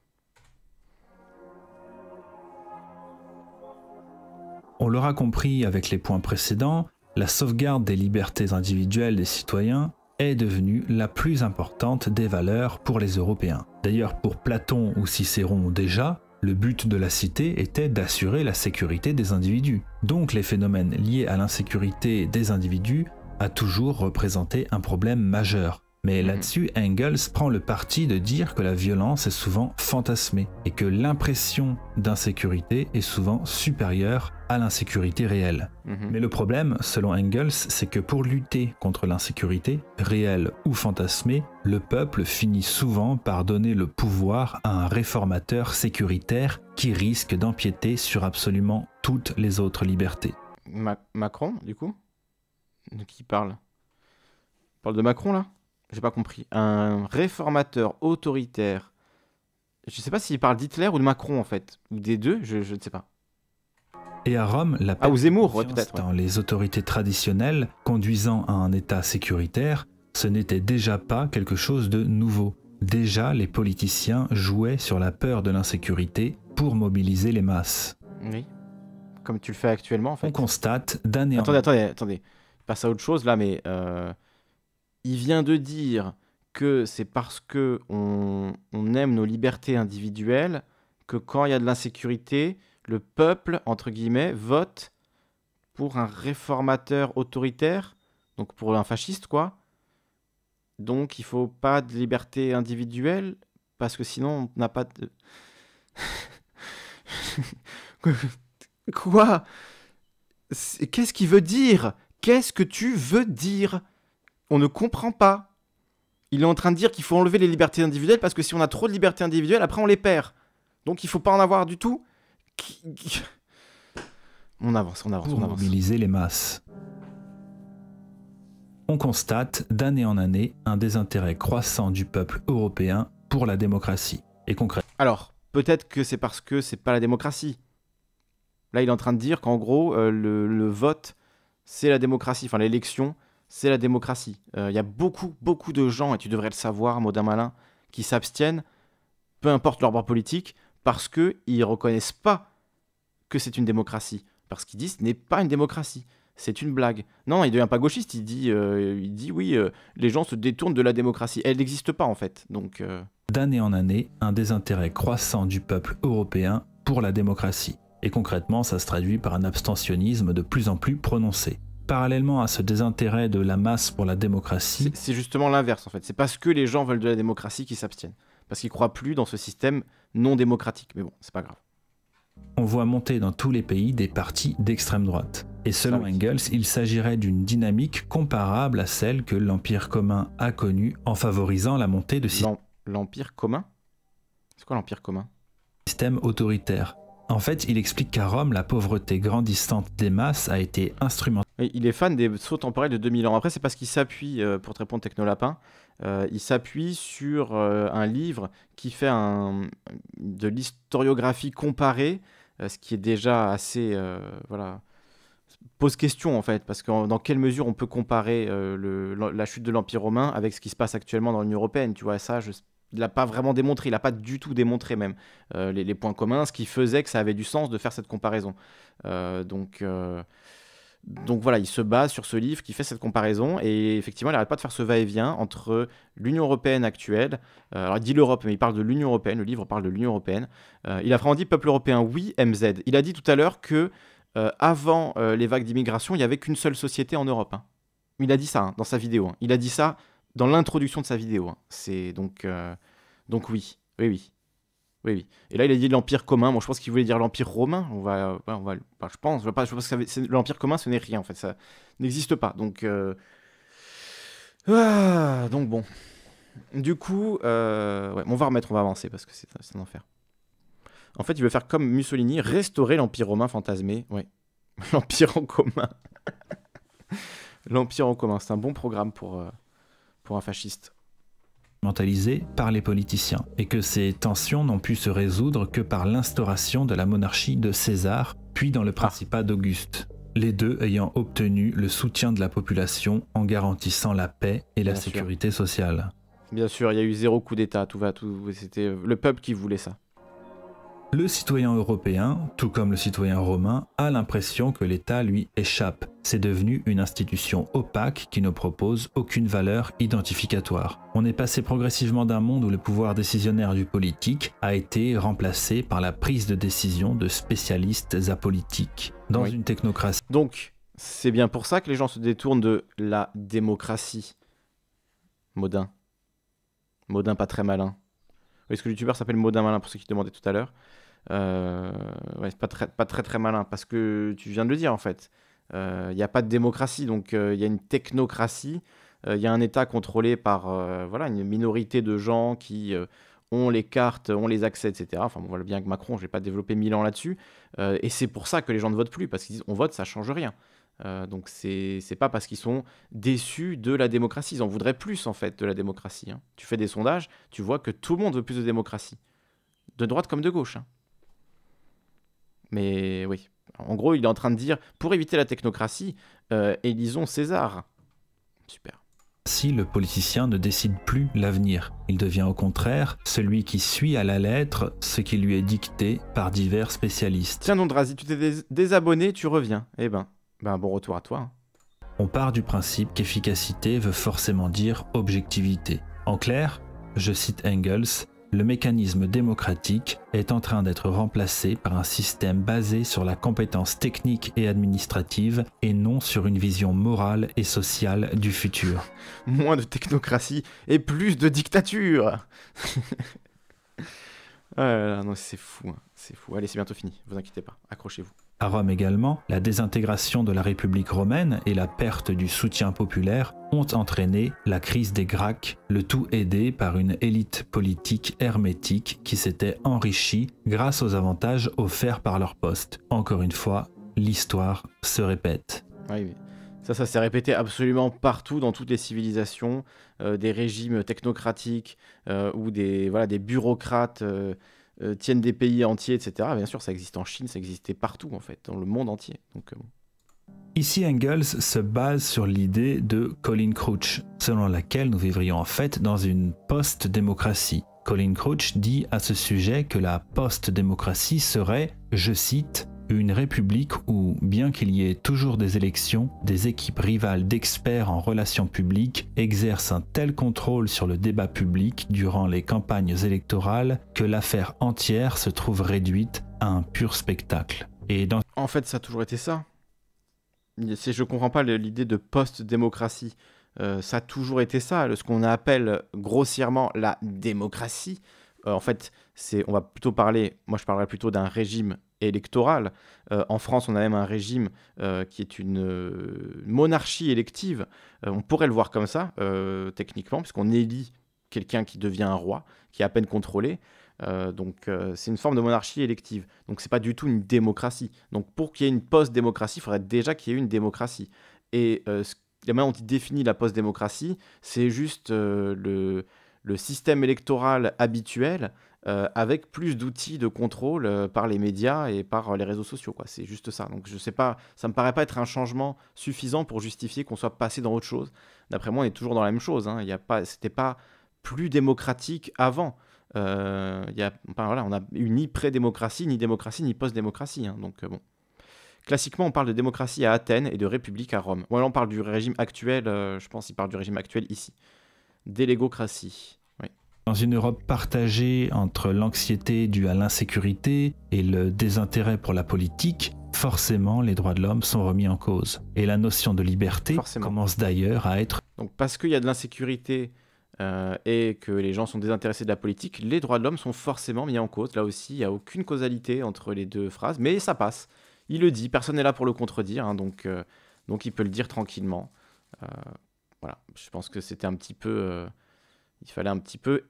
On l'aura compris avec les points précédents, la sauvegarde des libertés individuelles des citoyens est devenue la plus importante des valeurs pour les Européens. D'ailleurs, pour Platon ou Cicéron déjà, le but de la cité était d'assurer la sécurité des individus. Donc les phénomènes liés à l'insécurité des individus a toujours représenté un problème majeur. Mais mhm. là-dessus, Engels prend le parti de dire que la violence est souvent fantasmée et que l'impression d'insécurité est souvent supérieure à l'insécurité réelle. Mhm. Mais le problème, selon Engels, c'est que pour lutter contre l'insécurité, réelle ou fantasmée, le peuple finit souvent par donner le pouvoir à un réformateur sécuritaire qui risque d'empiéter sur absolument toutes les autres libertés. Macron, du coup De qui parle parle de Macron, là j'ai pas compris, un réformateur autoritaire. Je sais pas s'il parle d'Hitler ou de Macron en fait, ou des deux, je, ne sais pas. Et à Rome, la paix ah, Zemmour, ouais, dans les autorités traditionnelles conduisant à un État sécuritaire, ce n'était déjà pas quelque chose de nouveau. Déjà, les politiciens jouaient sur la peur de l'insécurité pour mobiliser les masses. Oui, comme tu le fais actuellement en fait. On constate d'année en année. Attendez, attendez, attendez. Je passe à autre chose là, mais euh, il vient de dire que c'est parce que on, aime nos libertés individuelles que quand il y a de l'insécurité, le peuple, entre guillemets, vote pour un réformateur autoritaire, donc pour un fasciste, quoi. Donc il faut pas de liberté individuelle, parce que sinon on n'a pas de... (laughs) quoi Qu'est-ce qu'il veut dire Qu'est-ce que tu veux dire on ne comprend pas. Il est en train de dire qu'il faut enlever les libertés individuelles parce que si on a trop de libertés individuelles, après on les perd. Donc il faut pas en avoir du tout. On avance, on avance, on avance. mobiliser les masses. On constate d'année en année un désintérêt croissant du peuple européen pour la démocratie. Et Alors, peut-être que c'est parce que c'est pas la démocratie. Là, il est en train de dire qu'en gros, euh, le, le, vote, c'est la démocratie. Enfin, l'élection, c'est la démocratie. Il euh, y a beaucoup, beaucoup de gens, et tu devrais le savoir, modin Malin, qui s'abstiennent, peu importe leur bord politique, parce qu'ils ne reconnaissent pas que c'est une démocratie. Parce qu'ils disent ce n'est pas une démocratie, c'est une blague. Non, il ne devient pas gauchiste, il dit, euh, il dit oui, euh, les gens se détournent de la démocratie. Elle n'existe pas en fait. Donc. D'année en année, un désintérêt croissant du peuple européen pour la démocratie. Et concrètement, ça se traduit par un abstentionnisme de plus en plus prononcé parallèlement à ce désintérêt de la masse pour la démocratie. C'est justement l'inverse en fait. C'est parce que les gens veulent de la démocratie qu'ils s'abstiennent. Parce qu'ils croient plus dans ce système non démocratique. Mais bon, c'est pas grave. On voit monter dans tous les pays des partis d'extrême droite. Et selon ah Engels, il s'agirait d'une dynamique comparable à celle que l'Empire commun a connue en favorisant la montée de systèmes. L'Empire commun C'est quoi l'Empire commun Système autoritaire. En fait, il explique qu'à Rome, la pauvreté grandissante des masses a été instrumentalisée il est fan des sauts temporels de 2000 ans après, c'est parce qu'il s'appuie, euh, pour te répondre Technolapin, lapin euh, il s'appuie sur euh, un livre qui fait un, de l'historiographie comparée, ce qui est déjà assez... voilà, pose question en fait, parce que dans quelle mesure on peut comparer le, la chute de l'Empire romain avec ce qui se passe actuellement dans l'Union Européenne, tu vois, ça, je, il l'a pas vraiment démontré, il n'a pas du tout démontré même les, les, points communs, ce qui faisait que ça avait du sens de faire cette comparaison. donc... Donc voilà, il se base sur ce livre qui fait cette comparaison et effectivement, il n'arrête pas de faire ce va-et-vient entre l'Union européenne actuelle, euh, alors il dit l'Europe, mais il parle de l'Union européenne, le livre parle de l'Union européenne. Euh, il a vraiment dit peuple européen, oui, MZ. Il a dit tout à l'heure que euh, avant les vagues d'immigration, il n'y avait qu'une seule société en Europe. Hein. Il a dit ça hein, dans sa vidéo. Hein. Il a dit ça dans l'introduction de sa vidéo. C'est donc, donc oui, oui, oui. Oui, oui. Et là, il a dit l'Empire commun. Moi, je pense qu'il voulait dire l'Empire romain. On va, je pense, je pense que l'Empire commun, ce n'est rien, en fait. Ça n'existe pas. Donc, euh, ah, donc bon. Du coup, euh, on va remettre, on va avancer, parce que c'est, un enfer. En fait, il veut faire comme Mussolini, restaurer l'Empire romain fantasmé. Oui. (laughs) L'Empire en commun. (laughs) L'Empire en commun, c'est un bon programme pour, euh, pour un fasciste par les politiciens, et que ces tensions n'ont pu se résoudre que par l'instauration de la monarchie de César, puis dans le principat d'Auguste, les deux ayant obtenu le soutien de la population en garantissant la paix et la sécurité sociale. Bien sûr, il y a eu zéro coup d'État, tout va, tout, c'était le peuple qui voulait ça. Le citoyen européen, tout comme le citoyen romain, a l'impression que l'État lui échappe c'est devenu une institution opaque qui ne propose aucune valeur identificatoire. On est passé progressivement d'un monde où le pouvoir décisionnaire du politique a été remplacé par la prise de décision de spécialistes apolitiques dans une technocratie. Donc, c'est bien pour ça que les gens se détournent de la démocratie. Modin. Modin pas très malin. Est-ce que le youtubeur s'appelle Modin Malin pour ceux qui demandaient tout à l'heure euh, pas très, pas très très malin parce que tu viens de le dire en fait. Il euh, n'y a pas de démocratie, donc il euh, y a une technocratie. Il euh, y a un État contrôlé par voilà, une minorité de gens qui ont les cartes, ont les accès, etc. Enfin, on voit bien que Macron, je n'ai pas développé mille ans là-dessus. et c'est pour ça que les gens ne votent plus, parce qu'ils disent on vote, ça change rien. donc c'est pas parce qu'ils sont déçus de la démocratie, ils en voudraient plus en fait de la démocratie. Hein. Tu fais des sondages, tu vois que tout le monde veut plus de démocratie, de droite comme de gauche. Hein. Mais oui, en gros, il est en train de dire, pour éviter la technocratie, euh, élisons César. Super. Si le politicien ne décide plus l'avenir, il devient au contraire celui qui suit à la lettre ce qui lui est dicté par divers spécialistes. Tiens Nondrazi, tu t'es désabonné, tu reviens. Eh ben, ben bon retour à toi. Hein. On part du principe qu'efficacité veut forcément dire objectivité. En clair, je cite Engels, le mécanisme démocratique est en train d'être remplacé par un système basé sur la compétence technique et administrative et non sur une vision morale et sociale du futur. Moins de technocratie et plus de dictature (laughs) ah, C'est fou, hein, c'est fou. Allez, c'est bientôt fini, vous inquiétez pas, accrochez-vous. À Rome également, la désintégration de la République romaine et la perte du soutien populaire ont entraîné la crise des Gracques, le tout aidé par une élite politique hermétique qui s'était enrichie grâce aux avantages offerts par leur poste. Encore une fois, l'histoire se répète. Oui, ça, ça s'est répété absolument partout dans toutes les civilisations, euh, des régimes technocratiques euh, ou des, voilà, des bureaucrates. Euh, euh, tiennent des pays entiers, etc. Bien sûr, ça existe en Chine, ça existait partout, en fait, dans le monde entier. Donc, euh, Ici, Engels se base sur l'idée de Colin Crouch, selon laquelle nous vivrions en fait dans une post-démocratie. Colin Crouch dit à ce sujet que la post-démocratie serait, je cite, une république où, bien qu'il y ait toujours des élections, des équipes rivales d'experts en relations publiques exercent un tel contrôle sur le débat public durant les campagnes électorales que l'affaire entière se trouve réduite à un pur spectacle. Et En fait, ça a toujours été ça. Je ne comprends pas l'idée de post-démocratie. Euh, ça a toujours été ça, ce qu'on appelle grossièrement la démocratie. Euh, en fait, c'est, on va plutôt parler, moi je parlerai plutôt d'un régime électoral. Euh, en France, on a même un régime euh, qui est une monarchie élective. on pourrait le voir comme ça, techniquement, puisqu'on élit quelqu'un qui devient un roi, qui est à peine contrôlé. donc c'est une forme de monarchie élective. Donc c'est pas du tout une démocratie. Donc pour qu'il y ait une post-démocratie, il faudrait déjà qu'il y ait une démocratie. Et euh, on la manière définit la post-démocratie, c'est juste le, le système électoral habituel euh, avec plus d'outils de contrôle euh, par les médias et par euh, les réseaux sociaux. Quoi. C'est juste ça. Donc je sais pas, ça me paraît pas être un changement suffisant pour justifier qu'on soit passé dans autre chose. D'après moi, on est toujours dans la même chose. Hein. Y a pas, c'était pas plus démocratique avant. Y a, enfin, voilà, on a eu ni pré-démocratie, ni démocratie, ni post-démocratie. Hein. Donc bon. Classiquement, on parle de démocratie à Athènes et de république à Rome. on parle du régime actuel, je pense qu'il parle du régime actuel ici. D'élégocratie, Oui. Dans une Europe partagée entre l'anxiété due à l'insécurité et le désintérêt pour la politique, forcément les droits de l'homme sont remis en cause. Et la notion de liberté commence d'ailleurs à être... Donc parce qu'il y a de l'insécurité euh, et que les gens sont désintéressés de la politique, les droits de l'homme sont forcément mis en cause. Là aussi, il n'y a aucune causalité entre les deux phrases, mais ça passe. Il le dit, personne n'est là pour le contredire, hein, donc, euh, donc il peut le dire tranquillement. Euh, voilà, je pense que c'était un petit peu. Euh, il fallait un petit peu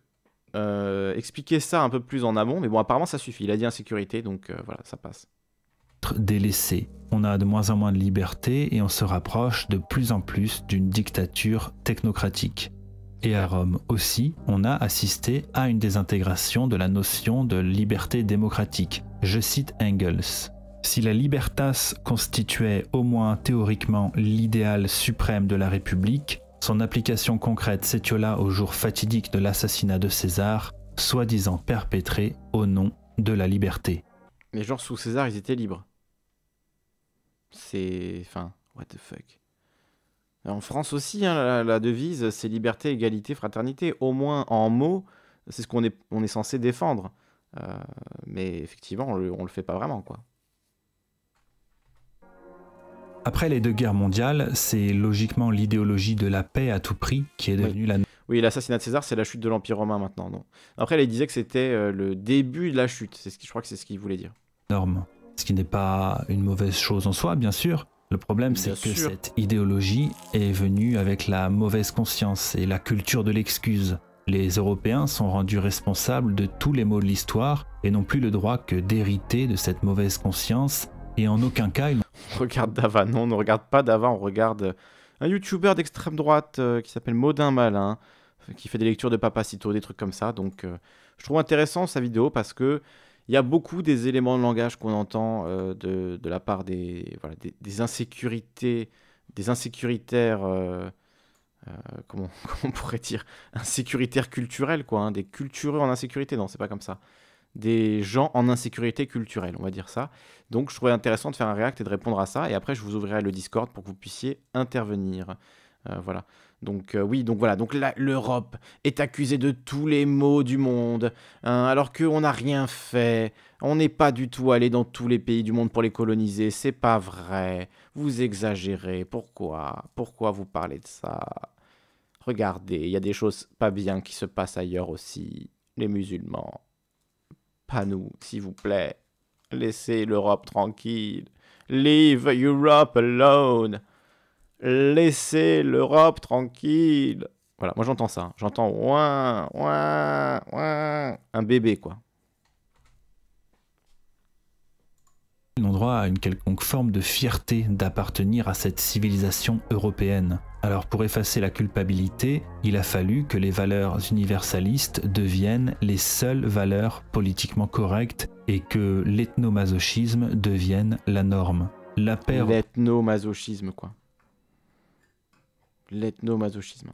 euh, expliquer ça un peu plus en amont, mais bon, apparemment ça suffit. Il a dit insécurité, donc euh, voilà, ça passe. Délaissé. On a de moins en moins de liberté et on se rapproche de plus en plus d'une dictature technocratique. Et à Rome aussi, on a assisté à une désintégration de la notion de liberté démocratique. Je cite Engels. Si la libertas constituait au moins théoriquement l'idéal suprême de la République, son application concrète s'étiola au jour fatidique de l'assassinat de César, soi-disant perpétré au nom de la liberté. Les genre sous César, ils étaient libres. C'est... Enfin, what the fuck. En France aussi, hein, la, devise, c'est liberté, égalité, fraternité. Au moins en mots, c'est ce qu'on est, on est censé défendre. Euh, mais effectivement, on on le fait pas vraiment, quoi. Après les deux guerres mondiales, c'est logiquement l'idéologie de la paix à tout prix qui est devenue la oui, l'assassinat de César, c'est la chute de l'Empire romain maintenant. Non. Après, il disait que c'était euh, le début de la chute. C'est ce que je crois que c'est ce qu'il voulait dire. Norme. Ce qui n'est pas une mauvaise chose en soi, bien sûr. Le problème, c'est que cette idéologie est venue avec la mauvaise conscience et la culture de l'excuse. Les Européens sont rendus responsables de tous les maux de l'histoire et n'ont plus le droit que d'hériter de cette mauvaise conscience et en aucun cas On regarde Dava, non, on ne regarde pas Dava, on regarde euh, un YouTuber d'extrême droite euh, qui s'appelle Modin Malin, euh, qui fait des lectures de Papacito, des trucs comme ça. Donc je trouve intéressant sa vidéo parce que il y a beaucoup des éléments de langage qu'on entend de, la part des, voilà, des, insécurités, des insécuritaires, (laughs) comment, on pourrait dire, insécuritaires culturels, quoi, hein, des cultureux en insécurité, non, c'est pas comme ça des gens en insécurité culturelle, on va dire ça. Donc je trouvais intéressant de faire un React et de répondre à ça, et après je vous ouvrirai le Discord pour que vous puissiez intervenir. Euh, voilà. Donc euh, oui, donc voilà, donc l'Europe est accusée de tous les maux du monde, hein, alors qu'on n'a rien fait, on n'est pas du tout allé dans tous les pays du monde pour les coloniser, c'est pas vrai, vous exagérez, pourquoi Pourquoi vous parlez de ça Regardez, il y a des choses pas bien qui se passent ailleurs aussi, les musulmans, pas nous, s'il vous plaît. Laissez l'Europe tranquille. Leave Europe alone. Laissez l'Europe tranquille. Voilà, moi j'entends ça. J'entends ouin, ouin, ouin. Un bébé, quoi. n'ont droit à une quelconque forme de fierté d'appartenir à cette civilisation européenne. Alors pour effacer la culpabilité, il a fallu que les valeurs universalistes deviennent les seules valeurs politiquement correctes et que l'ethnomasochisme devienne la norme. L'ethnomasochisme quoi. L'ethnomasochisme.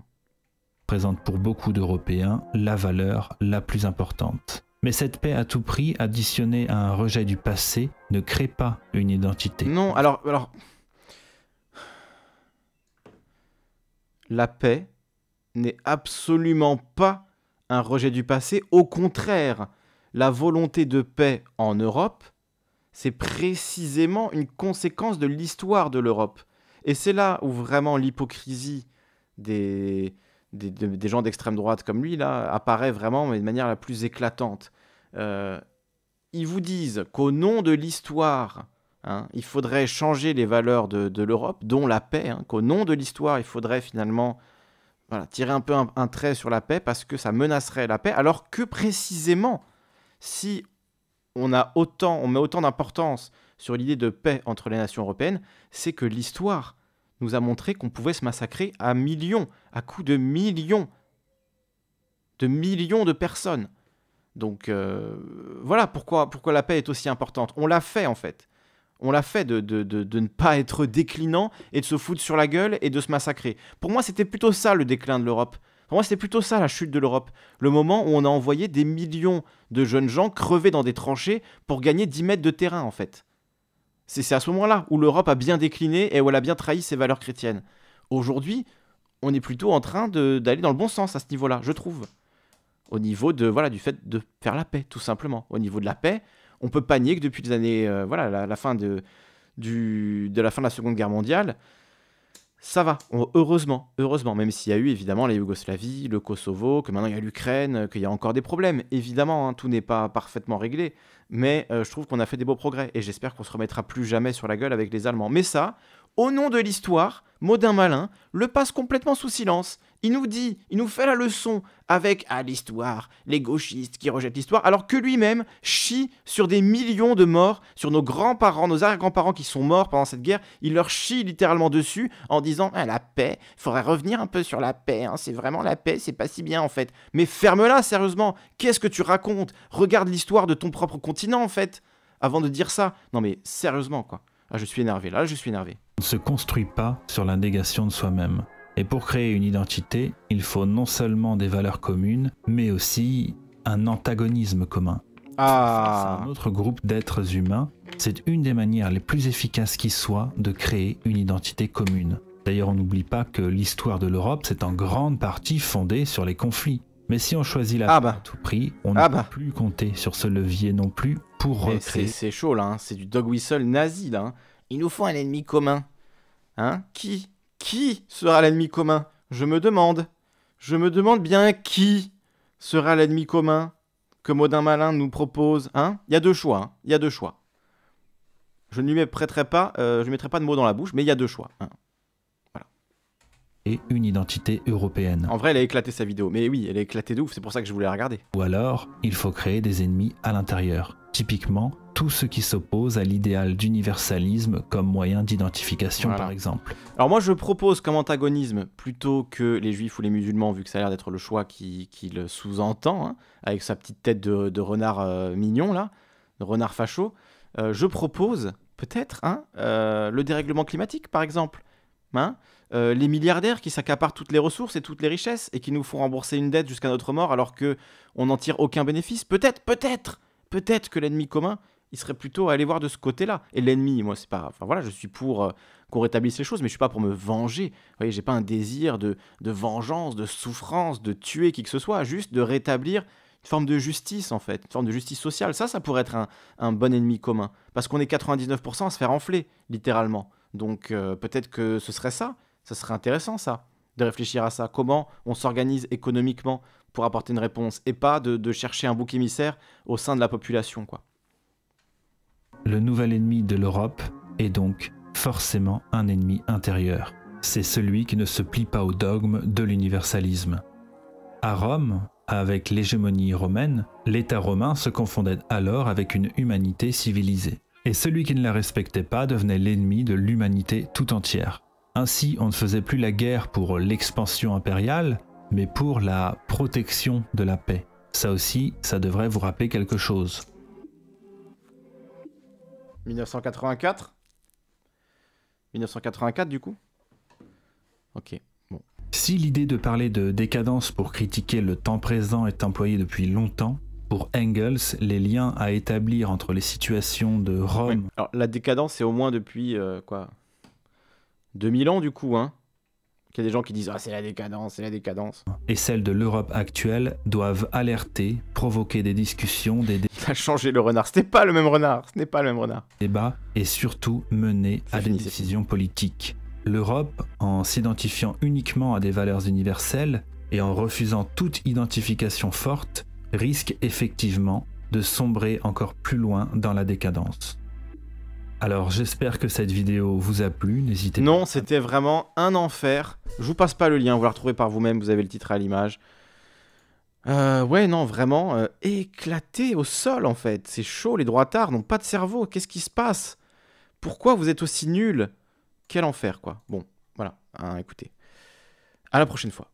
Présente pour beaucoup d'Européens la valeur la plus importante. Mais cette paix à tout prix, additionnée à un rejet du passé, ne crée pas une identité. Non, alors, alors... La paix n'est absolument pas un rejet du passé. Au contraire, la volonté de paix en Europe, c'est précisément une conséquence de l'histoire de l'Europe. Et c'est là où vraiment l'hypocrisie des, des, gens d'extrême droite comme lui, là, apparaît vraiment mais de manière la plus éclatante. Euh, ils vous disent qu'au nom de l'histoire, hein, il faudrait changer les valeurs de, l'Europe, dont la paix, hein, qu'au nom de l'histoire, il faudrait finalement tirer un peu un, trait sur la paix parce que ça menacerait la paix, alors que précisément, si on, a autant, on met autant d'importance sur l'idée de paix entre les nations européennes, c'est que l'histoire nous a montré qu'on pouvait se massacrer à millions, à coups de millions, de millions de personnes. Donc euh, voilà pourquoi, pourquoi la paix est aussi importante. On l'a fait en fait. On l'a fait de, de, ne pas être déclinant et de se foutre sur la gueule et de se massacrer. Pour moi, c'était plutôt ça le déclin de l'Europe. Pour moi, c'était plutôt ça la chute de l'Europe. Le moment où on a envoyé des millions de jeunes gens crever dans des tranchées pour gagner 10 mètres de terrain en fait. C'est à ce moment-là où l'Europe a bien décliné et où elle a bien trahi ses valeurs chrétiennes. Aujourd'hui, on est plutôt en train d'aller dans le bon sens à ce niveau-là, je trouve. Au niveau de voilà du fait de faire la paix, tout simplement. Au niveau de la paix, on peut pas nier que depuis les années, euh, voilà, la, fin de la fin de la Seconde Guerre mondiale, ça va, heureusement, heureusement, même s'il y a eu évidemment la Yougoslavie, le Kosovo, que maintenant il y a l'Ukraine, euh, qu'il y a encore des problèmes. Évidemment, hein, tout n'est pas parfaitement réglé, mais euh, je trouve qu'on a fait des beaux progrès et j'espère qu'on se remettra plus jamais sur la gueule avec les Allemands. Mais ça, au nom de l'histoire, Modin Malin, le passe complètement sous silence. Il nous dit, il nous fait la leçon avec à ah, l'histoire, les gauchistes qui rejettent l'histoire, alors que lui-même chie sur des millions de morts, sur nos grands-parents, nos arrière-grands-parents qui sont morts pendant cette guerre. Il leur chie littéralement dessus en disant ah, la paix, il faudrait revenir un peu sur la paix, hein, c'est vraiment la paix, c'est pas si bien en fait. Mais ferme-la sérieusement, qu'est-ce que tu racontes Regarde l'histoire de ton propre continent en fait, avant de dire ça. Non mais sérieusement quoi. Ah, je suis énervé là, je suis énervé ne se construit pas sur la négation de soi-même. Et pour créer une identité, il faut non seulement des valeurs communes, mais aussi un antagonisme commun. Ah. un autre groupe d'êtres humains, c'est une des manières les plus efficaces qui soit de créer une identité commune. D'ailleurs, on n'oublie pas que l'histoire de l'Europe s'est en grande partie fondée sur les conflits. Mais si on choisit la ah bah. à tout prix, on ne ah peut bah. plus compter sur ce levier non plus pour recréer. C'est chaud là, hein. c'est du dog whistle nazi là. Hein. Il nous faut un ennemi commun. Hein? Qui Qui sera l'ennemi commun Je me demande. Je me demande bien qui sera l'ennemi commun que Modin Malin nous propose. Hein Il y a deux choix. Hein. il y a deux choix. Je ne lui prêterai pas, euh, je mettrai pas de mots dans la bouche, mais il y a deux choix. Hein. voilà. Et une identité européenne. En vrai, elle a éclaté sa vidéo. Mais oui, elle a éclaté de ouf. C'est pour ça que je voulais la regarder. Ou alors, il faut créer des ennemis à l'intérieur. Typiquement, tout ce qui s'oppose à l'idéal d'universalisme comme moyen d'identification, par exemple. Alors moi, je propose comme antagonisme, plutôt que les juifs ou les musulmans, vu que ça a l'air d'être le choix qu'il qui le sous-entend, hein, avec sa petite tête de, renard euh, mignon, là, de renard facho, euh, je propose peut-être hein, euh, le dérèglement climatique, par exemple. Hein, les milliardaires qui s'accaparent toutes les ressources et toutes les richesses et qui nous font rembourser une dette jusqu'à notre mort alors que on n'en tire aucun bénéfice. Peut-être, peut-être, peut-être que l'ennemi commun, il serait plutôt à aller voir de ce côté-là. Et l'ennemi, moi, c'est pas. Enfin voilà, je suis pour euh, qu'on rétablisse les choses, mais je suis pas pour me venger. Vous voyez, j'ai pas un désir de, vengeance, de souffrance, de tuer qui que ce soit, juste de rétablir une forme de justice en fait, une forme de justice sociale. Ça, ça pourrait être un, bon ennemi commun. Parce qu'on est 99% à se faire enfler, littéralement. Donc euh, peut-être que ce serait ça, ça serait intéressant ça, de réfléchir à ça. Comment on s'organise économiquement pour apporter une réponse et pas de chercher un bouc émissaire au sein de la population, quoi le nouvel ennemi de l'Europe est donc forcément un ennemi intérieur. C'est celui qui ne se plie pas au dogme de l'universalisme. À Rome, avec l'hégémonie romaine, l'État romain se confondait alors avec une humanité civilisée. Et celui qui ne la respectait pas devenait l'ennemi de l'humanité tout entière. Ainsi, on ne faisait plus la guerre pour l'expansion impériale, mais pour la protection de la paix. Ça aussi, ça devrait vous rappeler quelque chose. 1984 1984 du coup Ok, bon. Si l'idée de parler de décadence pour critiquer le temps présent est employée depuis longtemps, pour Engels, les liens à établir entre les situations de Rome. Alors la décadence, c'est au moins depuis euh, quoi 2000 ans du coup, hein qu'il y a des gens qui disent Ah, c'est la décadence, c'est la décadence. Et celles de l'Europe actuelle doivent alerter, provoquer des discussions, des débats. Il changé le renard, c'était pas le même renard, ce n'est pas le même renard. Débats et surtout mener à des décisions politiques. L'Europe, en s'identifiant uniquement à des valeurs universelles et en refusant toute identification forte, risque effectivement de sombrer encore plus loin dans la décadence. Alors j'espère que cette vidéo vous a plu, n'hésitez pas. Non, c'était vraiment un enfer. Je vous passe pas le lien, vous la retrouvez par vous-même, vous avez le titre à l'image. Euh, ouais, non, vraiment, euh, éclaté au sol en fait. C'est chaud, les droits tards n'ont pas de cerveau, qu'est-ce qui se passe Pourquoi vous êtes aussi nuls Quel enfer quoi. Bon, voilà, hein, écoutez. À la prochaine fois.